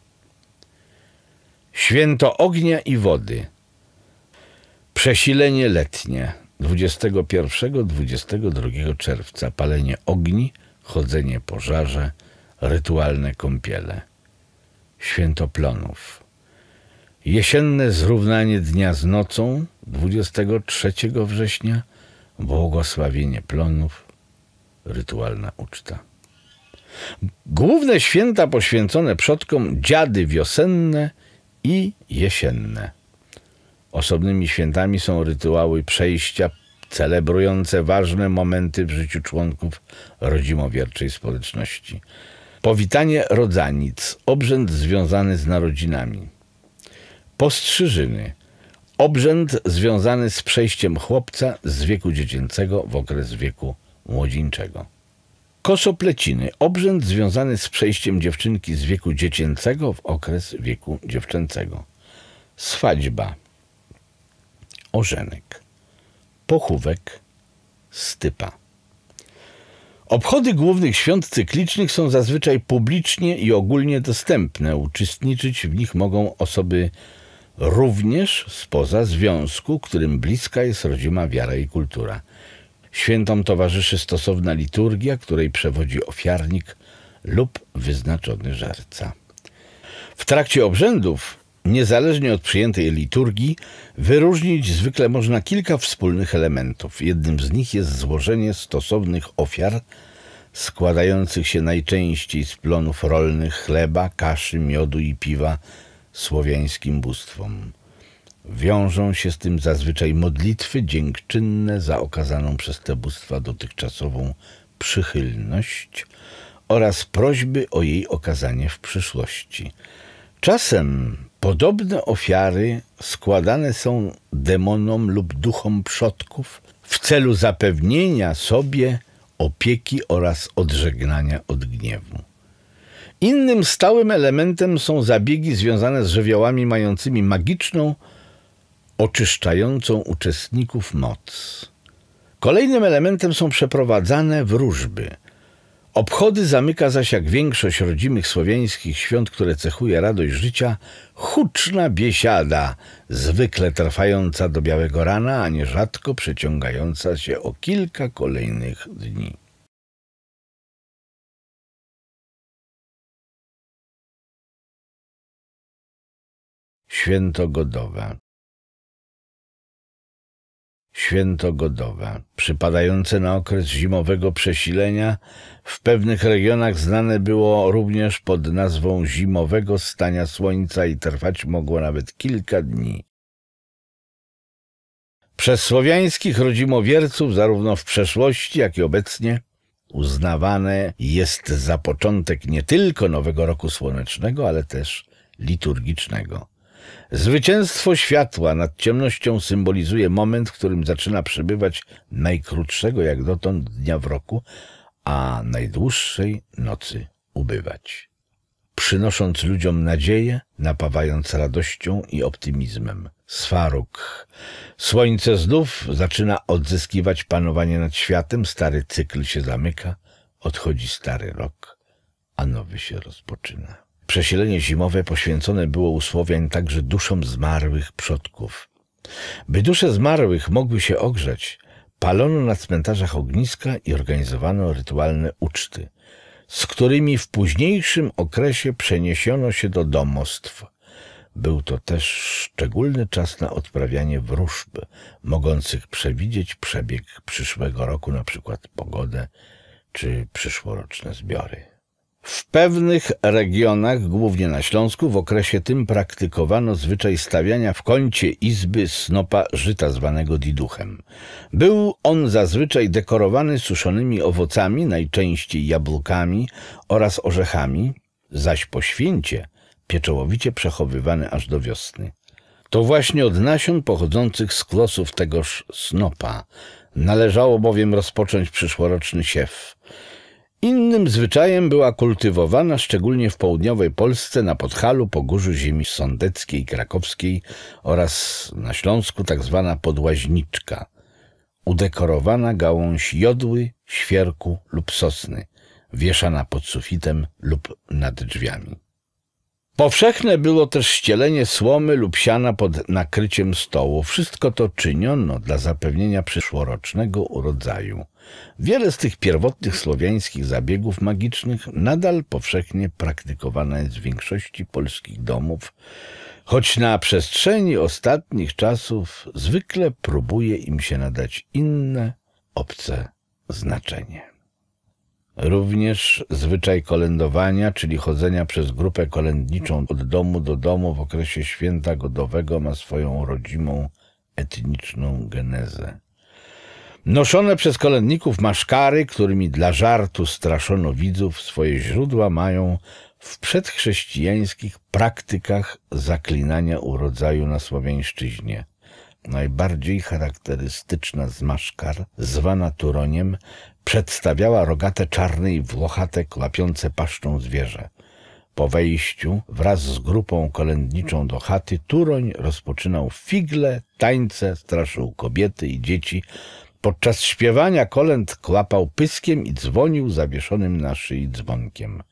Święto ognia i wody. Przesilenie letnie 21-22 czerwca. Palenie ogni, chodzenie po żarze, rytualne kąpiele. Święto plonów Jesienne zrównanie dnia z nocą 23 września, błogosławienie plonów, rytualna uczta. Główne święta poświęcone przodkom dziady wiosenne i jesienne. Osobnymi świętami są rytuały przejścia celebrujące ważne momenty w życiu członków rodzimowierczej społeczności. Powitanie rodzanic, obrzęd związany z narodzinami. Postrzyżyny. Obrzęd związany z przejściem chłopca z wieku dziecięcego w okres wieku młodzieńczego. Kosopleciny. Obrzęd związany z przejściem dziewczynki z wieku dziecięcego w okres wieku dziewczęcego. Swadźba. Ożenek. Pochówek. Stypa. Obchody głównych świąt cyklicznych są zazwyczaj publicznie i ogólnie dostępne. Uczestniczyć w nich mogą osoby również spoza związku, którym bliska jest rodzima wiara i kultura. Świętom towarzyszy stosowna liturgia, której przewodzi ofiarnik lub wyznaczony żarca. W trakcie obrzędów, niezależnie od przyjętej liturgii, wyróżnić zwykle można kilka wspólnych elementów. Jednym z nich jest złożenie stosownych ofiar, składających się najczęściej z plonów rolnych, chleba, kaszy, miodu i piwa, słowiańskim bóstwom. Wiążą się z tym zazwyczaj modlitwy dziękczynne za okazaną przez te bóstwa dotychczasową przychylność oraz prośby o jej okazanie w przyszłości. Czasem podobne ofiary składane są demonom lub duchom przodków w celu zapewnienia sobie opieki oraz odżegnania od gniewu. Innym stałym elementem są zabiegi związane z żywiołami mającymi magiczną, oczyszczającą uczestników moc. Kolejnym elementem są przeprowadzane wróżby. Obchody zamyka zaś jak większość rodzimych słowiańskich świąt, które cechuje radość życia, huczna biesiada, zwykle trwająca do białego rana, a nierzadko przeciągająca się o kilka kolejnych dni. Świętogodowa Świętogodowa, przypadające na okres zimowego przesilenia, w pewnych regionach znane było również pod nazwą zimowego stania słońca i trwać mogło nawet kilka dni. Przez słowiańskich rodzimowierców zarówno w przeszłości, jak i obecnie uznawane jest za początek nie tylko Nowego Roku Słonecznego, ale też liturgicznego. Zwycięstwo światła nad ciemnością symbolizuje moment, w którym zaczyna przebywać najkrótszego jak dotąd dnia w roku, a najdłuższej nocy ubywać. Przynosząc ludziom nadzieję, napawając radością i optymizmem. Swaruk. Słońce znów zaczyna odzyskiwać panowanie nad światem, stary cykl się zamyka, odchodzi stary rok, a nowy się rozpoczyna. Przesilenie zimowe poświęcone było u Słowian także duszom zmarłych przodków. By dusze zmarłych mogły się ogrzać, palono na cmentarzach ogniska i organizowano rytualne uczty, z którymi w późniejszym okresie przeniesiono się do domostw. Był to też szczególny czas na odprawianie wróżb, mogących przewidzieć przebieg przyszłego roku, na przykład pogodę czy przyszłoroczne zbiory. W pewnych regionach, głównie na Śląsku, w okresie tym praktykowano zwyczaj stawiania w kącie izby snopa żyta zwanego diduchem. Był on zazwyczaj dekorowany suszonymi owocami, najczęściej jabłkami oraz orzechami, zaś po święcie pieczołowicie przechowywany aż do wiosny. To właśnie od nasion pochodzących z klosów tegoż snopa należało bowiem rozpocząć przyszłoroczny siew – Innym zwyczajem była kultywowana szczególnie w południowej Polsce na Podhalu, górzu ziemi sądeckiej, krakowskiej oraz na Śląsku tak zwana podłaźniczka, udekorowana gałąź jodły, świerku lub sosny, wieszana pod sufitem lub nad drzwiami. Powszechne było też ścielenie słomy lub siana pod nakryciem stołu. Wszystko to czyniono dla zapewnienia przyszłorocznego urodzaju. Wiele z tych pierwotnych słowiańskich zabiegów magicznych nadal powszechnie praktykowane jest w większości polskich domów, choć na przestrzeni ostatnich czasów zwykle próbuje im się nadać inne, obce znaczenie. Również zwyczaj kolędowania, czyli chodzenia przez grupę kolędniczą od domu do domu w okresie święta godowego ma swoją rodzimą etniczną genezę. Noszone przez kolędników maszkary, którymi dla żartu straszono widzów, swoje źródła mają w przedchrześcijańskich praktykach zaklinania urodzaju na Słowiańszczyźnie. Najbardziej charakterystyczna z maszkar, zwana turoniem, Przedstawiała rogate czarne i włochate, kłapiące paszczą zwierzę. Po wejściu wraz z grupą kolędniczą do chaty Turoń rozpoczynał figle, tańce, straszył kobiety i dzieci. Podczas śpiewania kolęd kłapał pyskiem i dzwonił zawieszonym na szyi dzwonkiem.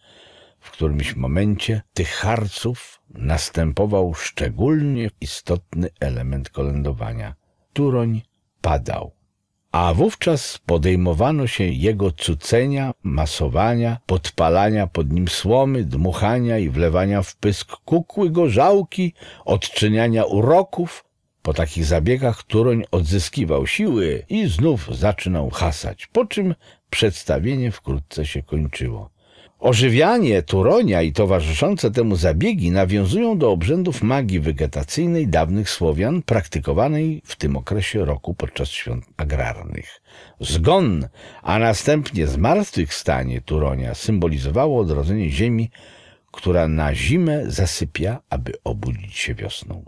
W którymś momencie tych harców następował szczególnie istotny element kolędowania. Turoń padał a wówczas podejmowano się jego cucenia, masowania, podpalania pod nim słomy, dmuchania i wlewania w pysk kukły gorzałki, odczyniania uroków. Po takich zabiegach Turoń odzyskiwał siły i znów zaczynał hasać, po czym przedstawienie wkrótce się kończyło. Ożywianie turonia i towarzyszące temu zabiegi nawiązują do obrzędów magii wegetacyjnej dawnych Słowian, praktykowanej w tym okresie roku podczas świąt agrarnych. Zgon, a następnie zmartwychwstanie turonia symbolizowało odrodzenie ziemi, która na zimę zasypia, aby obudzić się wiosną.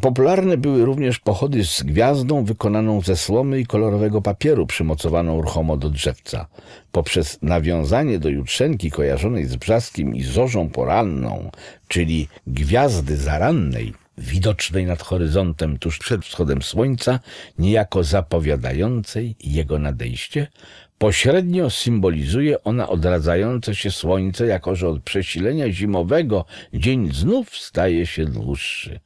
Popularne były również pochody z gwiazdą wykonaną ze słomy i kolorowego papieru przymocowaną ruchomo do drzewca. Poprzez nawiązanie do jutrzenki kojarzonej z brzaskim i zorzą poranną, czyli gwiazdy zarannej, widocznej nad horyzontem tuż przed wschodem słońca, niejako zapowiadającej jego nadejście, Pośrednio symbolizuje ona odradzające się słońce, jako że od przesilenia zimowego dzień znów staje się dłuższy.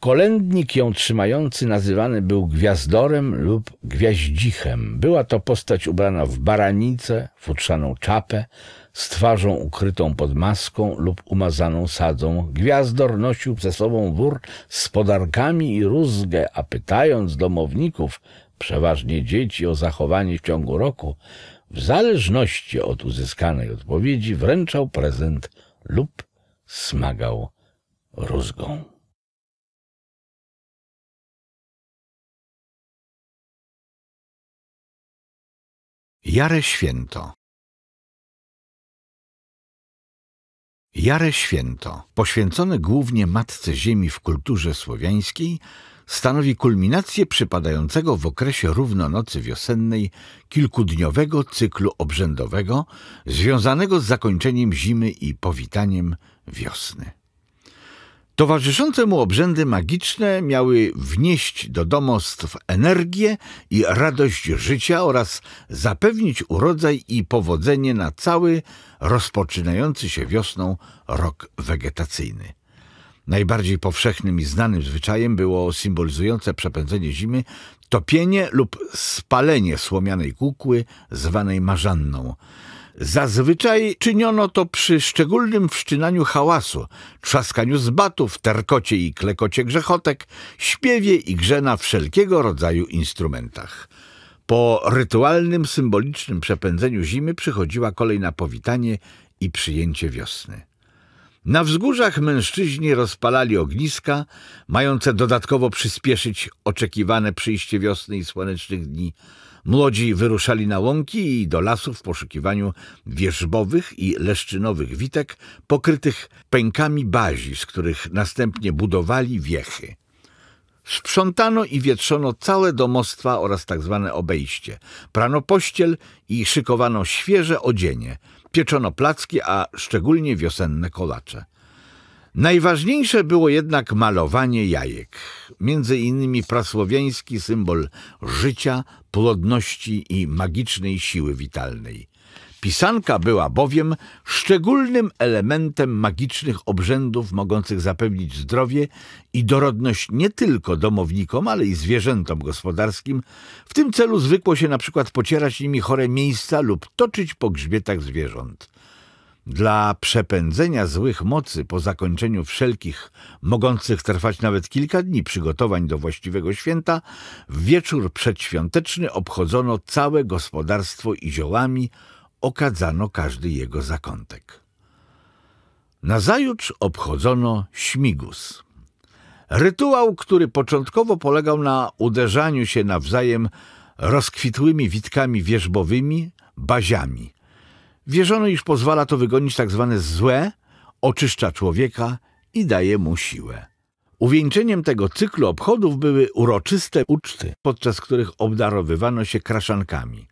Kolędnik ją trzymający nazywany był gwiazdorem lub gwiaździchem. Była to postać ubrana w baranicę, futrzaną czapę, z twarzą ukrytą pod maską lub umazaną sadzą. Gwiazdor nosił ze sobą wór z podarkami i rózgę, a pytając domowników, przeważnie dzieci, o zachowanie w ciągu roku, w zależności od uzyskanej odpowiedzi wręczał prezent lub smagał rózgą. Jare Święto Jare Święto, poświęcone głównie Matce Ziemi w kulturze słowiańskiej, stanowi kulminację przypadającego w okresie równonocy wiosennej kilkudniowego cyklu obrzędowego związanego z zakończeniem zimy i powitaniem wiosny. Towarzyszące mu obrzędy magiczne miały wnieść do domostw energię i radość życia oraz zapewnić urodzaj i powodzenie na cały rozpoczynający się wiosną rok wegetacyjny. Najbardziej powszechnym i znanym zwyczajem było symbolizujące przepędzenie zimy topienie lub spalenie słomianej kukły zwanej marzanną. Zazwyczaj czyniono to przy szczególnym wszczynaniu hałasu, trzaskaniu zbatów, terkocie i klekocie grzechotek, śpiewie i grze na wszelkiego rodzaju instrumentach. Po rytualnym, symbolicznym przepędzeniu zimy przychodziła kolej na powitanie i przyjęcie wiosny. Na wzgórzach mężczyźni rozpalali ogniska, mające dodatkowo przyspieszyć oczekiwane przyjście wiosny i słonecznych dni, Młodzi wyruszali na łąki i do lasów w poszukiwaniu wierzbowych i leszczynowych witek pokrytych pękami bazi, z których następnie budowali wiechy. Sprzątano i wietrzono całe domostwa oraz tak zwane obejście. Prano pościel i szykowano świeże odzienie. Pieczono placki, a szczególnie wiosenne kolacze. Najważniejsze było jednak malowanie jajek. Między innymi prasłowiański symbol życia, płodności i magicznej siły witalnej. Pisanka była bowiem szczególnym elementem magicznych obrzędów mogących zapewnić zdrowie i dorodność nie tylko domownikom, ale i zwierzętom gospodarskim. W tym celu zwykło się na przykład pocierać nimi chore miejsca lub toczyć po grzbietach zwierząt. Dla przepędzenia złych mocy po zakończeniu wszelkich, mogących trwać nawet kilka dni przygotowań do właściwego święta, w wieczór przedświąteczny obchodzono całe gospodarstwo i ziołami, okadzano każdy jego zakątek. Nazajutrz obchodzono śmigus. Rytuał, który początkowo polegał na uderzaniu się nawzajem rozkwitłymi witkami wierzbowymi, baziami – Wierzono, iż pozwala to wygonić tak zwane złe, oczyszcza człowieka i daje mu siłę. Uwieńczeniem tego cyklu obchodów były uroczyste uczty, podczas których obdarowywano się kraszankami.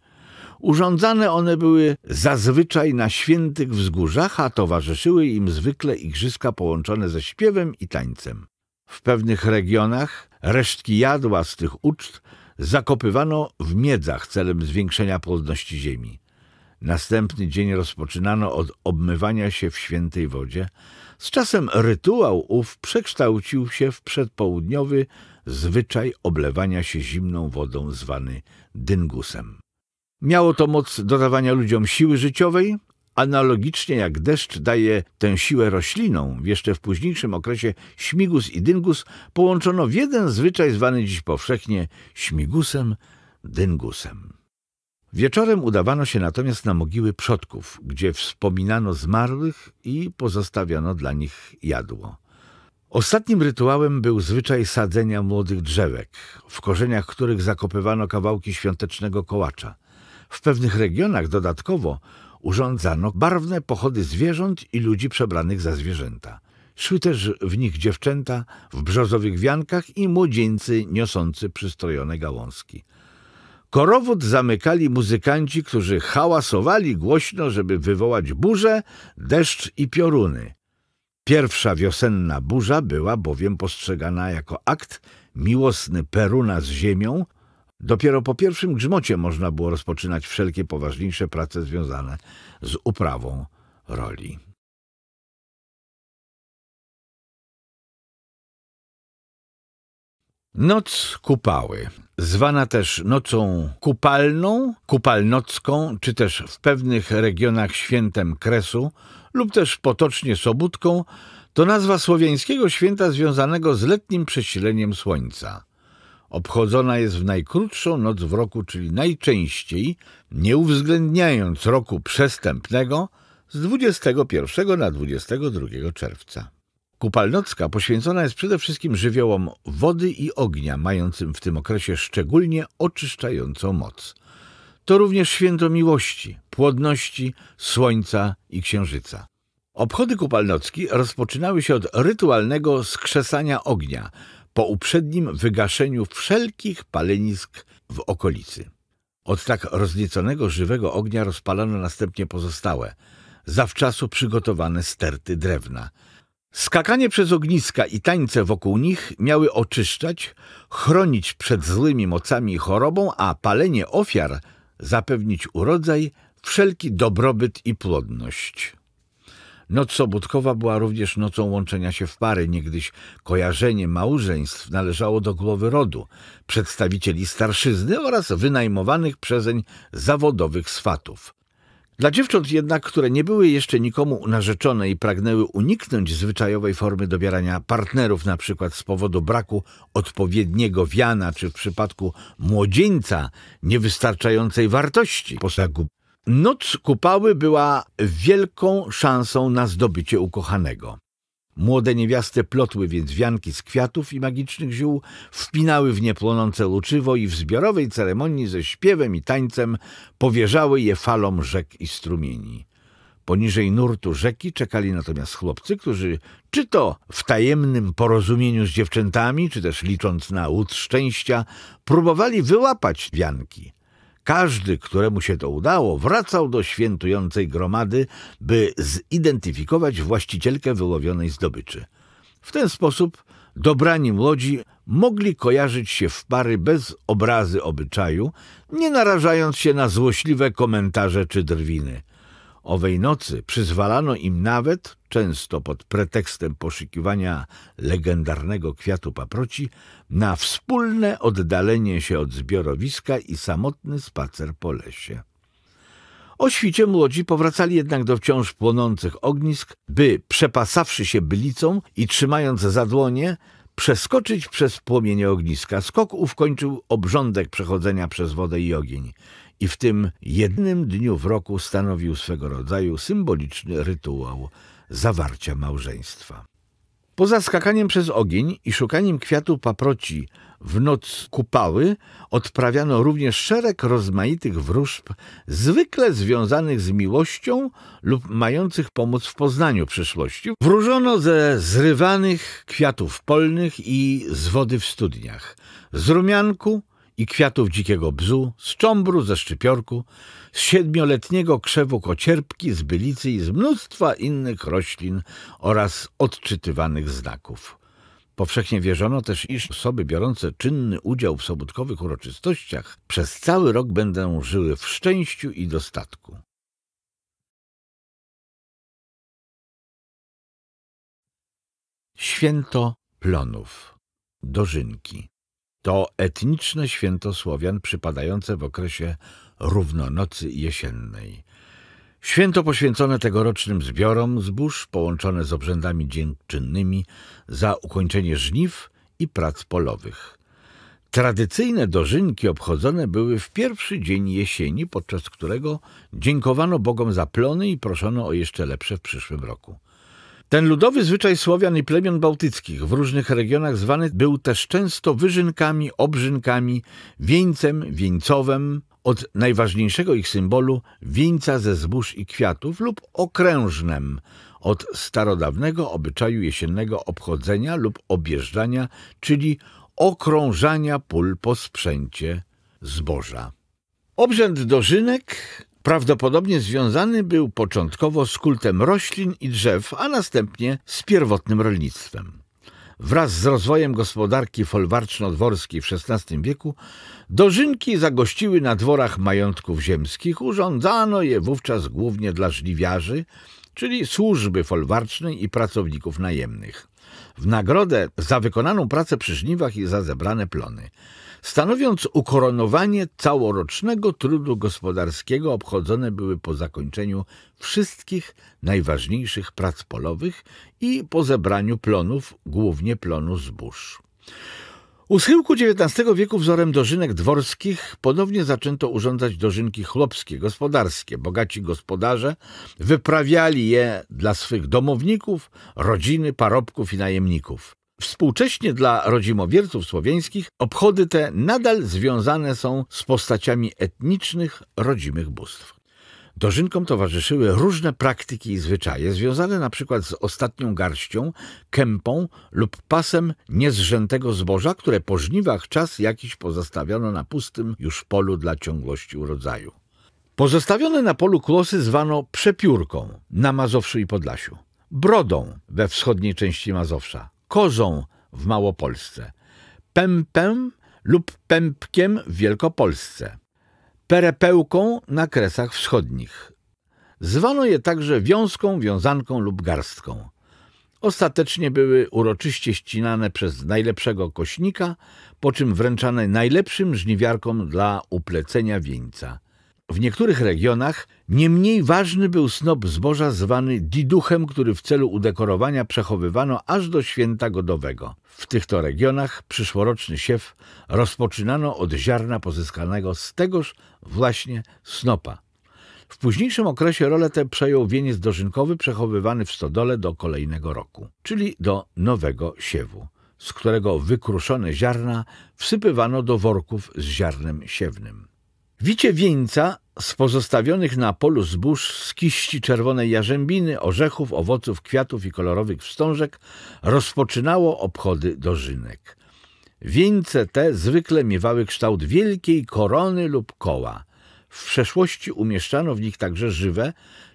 Urządzane one były zazwyczaj na świętych wzgórzach, a towarzyszyły im zwykle igrzyska połączone ze śpiewem i tańcem. W pewnych regionach resztki jadła z tych uczt zakopywano w miedzach celem zwiększenia płodności ziemi. Następny dzień rozpoczynano od obmywania się w świętej wodzie. Z czasem rytuał ów przekształcił się w przedpołudniowy zwyczaj oblewania się zimną wodą zwany dyngusem. Miało to moc dodawania ludziom siły życiowej, analogicznie jak deszcz daje tę siłę roślinom, jeszcze w późniejszym okresie śmigus i dyngus połączono w jeden zwyczaj zwany dziś powszechnie śmigusem, dyngusem. Wieczorem udawano się natomiast na mogiły przodków, gdzie wspominano zmarłych i pozostawiano dla nich jadło. Ostatnim rytuałem był zwyczaj sadzenia młodych drzewek, w korzeniach których zakopywano kawałki świątecznego kołacza. W pewnych regionach dodatkowo urządzano barwne pochody zwierząt i ludzi przebranych za zwierzęta. Szły też w nich dziewczęta w brzozowych wiankach i młodzieńcy niosący przystrojone gałązki. Korowód zamykali muzykanci, którzy hałasowali głośno, żeby wywołać burzę, deszcz i pioruny. Pierwsza wiosenna burza była bowiem postrzegana jako akt miłosny Peruna z ziemią. Dopiero po pierwszym grzmocie można było rozpoczynać wszelkie poważniejsze prace związane z uprawą roli. Noc kupały, zwana też nocą kupalną, kupalnocką, czy też w pewnych regionach świętem kresu, lub też potocznie sobudką, to nazwa słowiańskiego święta związanego z letnim przesileniem słońca. Obchodzona jest w najkrótszą noc w roku, czyli najczęściej, nie uwzględniając roku przestępnego, z 21 na 22 czerwca. Kupalnocka poświęcona jest przede wszystkim żywiołom wody i ognia, mającym w tym okresie szczególnie oczyszczającą moc. To również święto miłości, płodności, słońca i księżyca. Obchody kupalnocki rozpoczynały się od rytualnego skrzesania ognia po uprzednim wygaszeniu wszelkich palenisk w okolicy. Od tak roznieconego żywego ognia rozpalano następnie pozostałe, zawczasu przygotowane sterty drewna – Skakanie przez ogniska i tańce wokół nich miały oczyszczać, chronić przed złymi mocami i chorobą, a palenie ofiar zapewnić urodzaj, wszelki dobrobyt i płodność. Noc sobótkowa była również nocą łączenia się w pary. Niegdyś kojarzenie małżeństw należało do głowy rodu, przedstawicieli starszyzny oraz wynajmowanych przezeń zawodowych swatów. Dla dziewcząt jednak, które nie były jeszcze nikomu narzeczone i pragnęły uniknąć zwyczajowej formy dobierania partnerów, na przykład z powodu braku odpowiedniego wiana, czy w przypadku młodzieńca niewystarczającej wartości posagu, noc kupały była wielką szansą na zdobycie ukochanego. Młode niewiaste plotły więc wianki z kwiatów i magicznych ziół, wpinały w nie płonące luczywo i w zbiorowej ceremonii ze śpiewem i tańcem powierzały je falom rzek i strumieni. Poniżej nurtu rzeki czekali natomiast chłopcy, którzy czy to w tajemnym porozumieniu z dziewczętami, czy też licząc na łód szczęścia, próbowali wyłapać wianki. Każdy, któremu się to udało, wracał do świętującej gromady, by zidentyfikować właścicielkę wyłowionej zdobyczy. W ten sposób dobrani młodzi mogli kojarzyć się w pary bez obrazy obyczaju, nie narażając się na złośliwe komentarze czy drwiny. Owej nocy przyzwalano im nawet, często pod pretekstem poszukiwania legendarnego kwiatu paproci, na wspólne oddalenie się od zbiorowiska i samotny spacer po lesie. O świcie młodzi powracali jednak do wciąż płonących ognisk, by przepasawszy się bylicą i trzymając za dłonie, przeskoczyć przez płomienie ogniska. Skok ów kończył obrządek przechodzenia przez wodę i ogień i w tym jednym dniu w roku stanowił swego rodzaju symboliczny rytuał zawarcia małżeństwa. Poza skakaniem przez ogień i szukaniem kwiatu paproci w noc kupały odprawiano również szereg rozmaitych wróżb, zwykle związanych z miłością lub mających pomóc w poznaniu przyszłości. Wróżono ze zrywanych kwiatów polnych i z wody w studniach, z rumianku, i kwiatów dzikiego bzu, z cząbru ze szczypiorku, z siedmioletniego krzewu kocierpki, z bylicy i z mnóstwa innych roślin oraz odczytywanych znaków. Powszechnie wierzono też, iż osoby biorące czynny udział w sobotkowych uroczystościach przez cały rok będą żyły w szczęściu i dostatku. Święto plonów, dożynki to etniczne święto Słowian przypadające w okresie równonocy jesiennej. Święto poświęcone tegorocznym zbiorom zbóż połączone z obrzędami dziękczynnymi za ukończenie żniw i prac polowych. Tradycyjne dożynki obchodzone były w pierwszy dzień jesieni, podczas którego dziękowano Bogom za plony i proszono o jeszcze lepsze w przyszłym roku. Ten ludowy zwyczaj Słowian i plemion bałtyckich w różnych regionach zwany był też często wyżynkami, obrzynkami, wieńcem, wieńcowem, od najważniejszego ich symbolu wieńca ze zbóż i kwiatów lub okrężnem, od starodawnego obyczaju jesiennego obchodzenia lub objeżdżania, czyli okrążania pól po sprzęcie zboża. Obrzęd dożynek Prawdopodobnie związany był początkowo z kultem roślin i drzew, a następnie z pierwotnym rolnictwem. Wraz z rozwojem gospodarki folwarczno-dworskiej w XVI wieku dożynki zagościły na dworach majątków ziemskich. Urządzano je wówczas głównie dla żliwiarzy, czyli służby folwarcznej i pracowników najemnych. W nagrodę za wykonaną pracę przy żniwach i za zebrane plony – stanowiąc ukoronowanie całorocznego trudu gospodarskiego, obchodzone były po zakończeniu wszystkich najważniejszych prac polowych i po zebraniu plonów, głównie plonu zbóż. U schyłku XIX wieku wzorem dożynek dworskich ponownie zaczęto urządzać dożynki chłopskie, gospodarskie. Bogaci gospodarze wyprawiali je dla swych domowników, rodziny, parobków i najemników. Współcześnie dla rodzimowierców słowiańskich obchody te nadal związane są z postaciami etnicznych rodzimych bóstw. Dożynkom towarzyszyły różne praktyki i zwyczaje związane na przykład z ostatnią garścią, kępą lub pasem niezrzętego zboża, które po żniwach czas jakiś pozostawiano na pustym już polu dla ciągłości urodzaju. Pozostawione na polu kłosy zwano przepiórką na Mazowszu i Podlasiu, brodą we wschodniej części Mazowsza, kozą w Małopolsce, pępem lub pępkiem w Wielkopolsce, perepełką na Kresach Wschodnich. Zwano je także wiązką, wiązanką lub garstką. Ostatecznie były uroczyście ścinane przez najlepszego kośnika, po czym wręczane najlepszym żniwiarkom dla uplecenia wieńca. W niektórych regionach nie mniej ważny był snop zboża zwany diduchem, który w celu udekorowania przechowywano aż do święta godowego. W tych to regionach przyszłoroczny siew rozpoczynano od ziarna pozyskanego z tegoż właśnie snopa. W późniejszym okresie rolę tę przejął wieniec dożynkowy przechowywany w stodole do kolejnego roku, czyli do nowego siewu, z którego wykruszone ziarna wsypywano do worków z ziarnem siewnym. Wicie wieńca z pozostawionych na polu zbóż, z kiści czerwonej jarzębiny, orzechów, owoców, kwiatów i kolorowych wstążek rozpoczynało obchody dożynek. Wieńce te zwykle miewały kształt wielkiej korony lub koła. W przeszłości umieszczano w nich także żywe,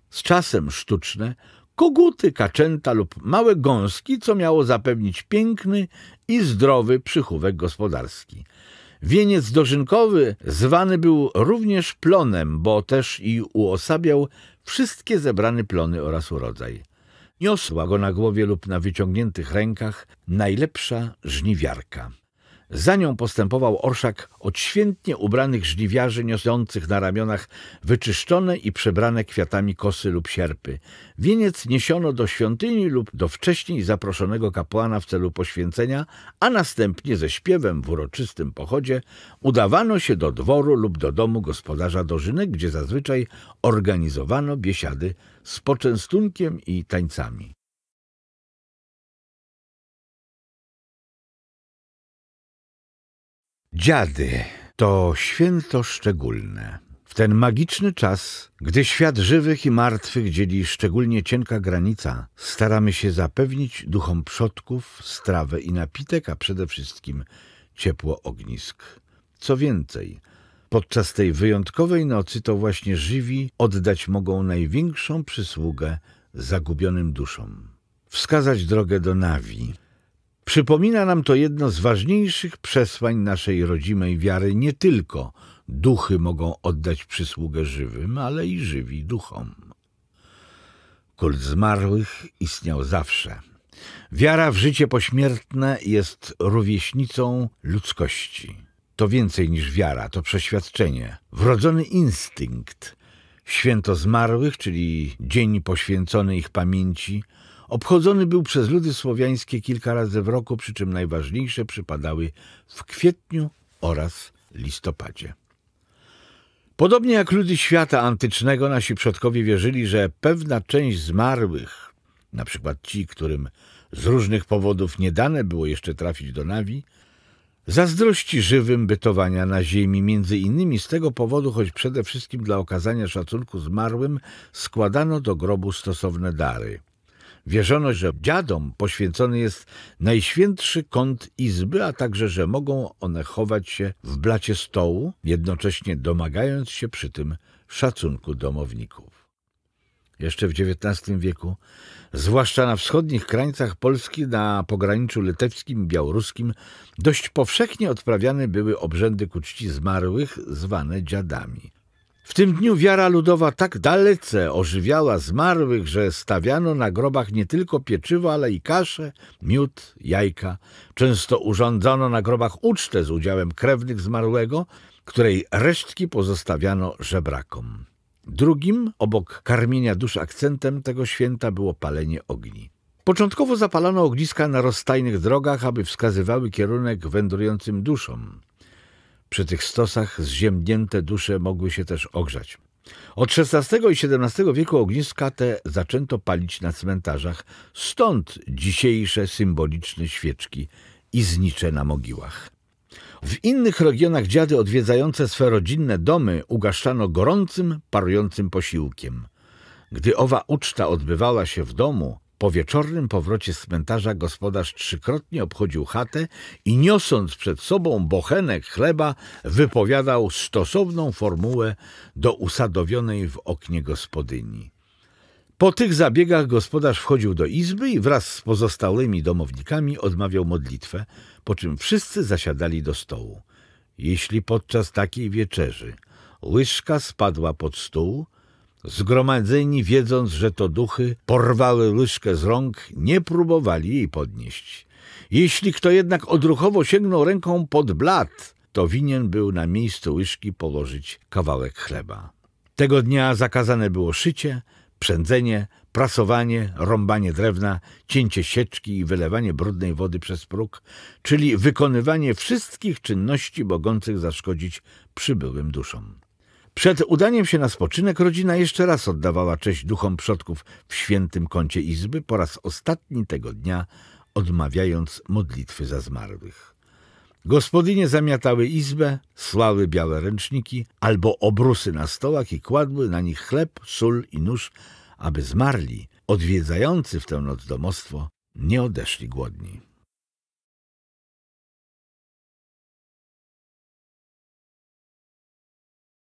z czasem sztuczne, koguty, kaczęta lub małe gąski, co miało zapewnić piękny i zdrowy przychówek gospodarski. Wieniec dożynkowy zwany był również plonem, bo też i uosabiał wszystkie zebrane plony oraz urodzaj. Niosła go na głowie lub na wyciągniętych rękach najlepsza żniwiarka. Za nią postępował orszak odświętnie ubranych żliwiarzy niosących na ramionach wyczyszczone i przebrane kwiatami kosy lub sierpy. Wieniec niesiono do świątyni lub do wcześniej zaproszonego kapłana w celu poświęcenia, a następnie ze śpiewem w uroczystym pochodzie udawano się do dworu lub do domu gospodarza dożynek, gdzie zazwyczaj organizowano biesiady z poczęstunkiem i tańcami. Dziady to święto szczególne. W ten magiczny czas, gdy świat żywych i martwych dzieli szczególnie cienka granica, staramy się zapewnić duchom przodków strawę i napitek, a przede wszystkim ciepło ognisk. Co więcej, podczas tej wyjątkowej nocy to właśnie żywi oddać mogą największą przysługę zagubionym duszom. Wskazać drogę do Nawi, Przypomina nam to jedno z ważniejszych przesłań naszej rodzimej wiary. Nie tylko duchy mogą oddać przysługę żywym, ale i żywi duchom. Kult zmarłych istniał zawsze. Wiara w życie pośmiertne jest rówieśnicą ludzkości. To więcej niż wiara, to przeświadczenie, wrodzony instynkt. Święto zmarłych, czyli dzień poświęcony ich pamięci – Obchodzony był przez ludy słowiańskie kilka razy w roku, przy czym najważniejsze przypadały w kwietniu oraz listopadzie. Podobnie jak ludy świata antycznego, nasi przodkowie wierzyli, że pewna część zmarłych, na przykład ci, którym z różnych powodów nie dane było jeszcze trafić do nawi, zazdrości żywym bytowania na ziemi, między innymi z tego powodu, choć przede wszystkim dla okazania szacunku zmarłym, składano do grobu stosowne dary – Wierzono, że dziadom poświęcony jest najświętszy kąt izby, a także, że mogą one chować się w blacie stołu, jednocześnie domagając się przy tym szacunku domowników. Jeszcze w XIX wieku, zwłaszcza na wschodnich krańcach Polski, na pograniczu litewskim i białoruskim, dość powszechnie odprawiane były obrzędy ku czci zmarłych, zwane dziadami. W tym dniu wiara ludowa tak dalece ożywiała zmarłych, że stawiano na grobach nie tylko pieczywo, ale i kasze, miód, jajka. Często urządzano na grobach ucztę z udziałem krewnych zmarłego, której resztki pozostawiano żebrakom. Drugim, obok karmienia dusz akcentem tego święta, było palenie ogni. Początkowo zapalano ogniska na rozstajnych drogach, aby wskazywały kierunek wędrującym duszom. Przy tych stosach zziemnięte dusze mogły się też ogrzać. Od XVI i XVII wieku ogniska te zaczęto palić na cmentarzach, stąd dzisiejsze symboliczne świeczki i znicze na mogiłach. W innych regionach dziady odwiedzające swe rodzinne domy ugaszczano gorącym, parującym posiłkiem. Gdy owa uczta odbywała się w domu, po wieczornym powrocie z cmentarza gospodarz trzykrotnie obchodził chatę i niosąc przed sobą bochenek chleba wypowiadał stosowną formułę do usadowionej w oknie gospodyni. Po tych zabiegach gospodarz wchodził do izby i wraz z pozostałymi domownikami odmawiał modlitwę, po czym wszyscy zasiadali do stołu. Jeśli podczas takiej wieczerzy łyżka spadła pod stół – Zgromadzeni, wiedząc, że to duchy, porwały łyżkę z rąk, nie próbowali jej podnieść. Jeśli kto jednak odruchowo sięgnął ręką pod blat, to winien był na miejscu łyżki położyć kawałek chleba. Tego dnia zakazane było szycie, przędzenie, prasowanie, rąbanie drewna, cięcie sieczki i wylewanie brudnej wody przez próg, czyli wykonywanie wszystkich czynności mogących zaszkodzić przybyłym duszom. Przed udaniem się na spoczynek rodzina jeszcze raz oddawała cześć duchom przodków w świętym kącie izby po raz ostatni tego dnia, odmawiając modlitwy za zmarłych. Gospodynie zamiatały izbę, słały białe ręczniki albo obrusy na stołach i kładły na nich chleb, sól i nóż, aby zmarli, odwiedzający w tę noc domostwo, nie odeszli głodni.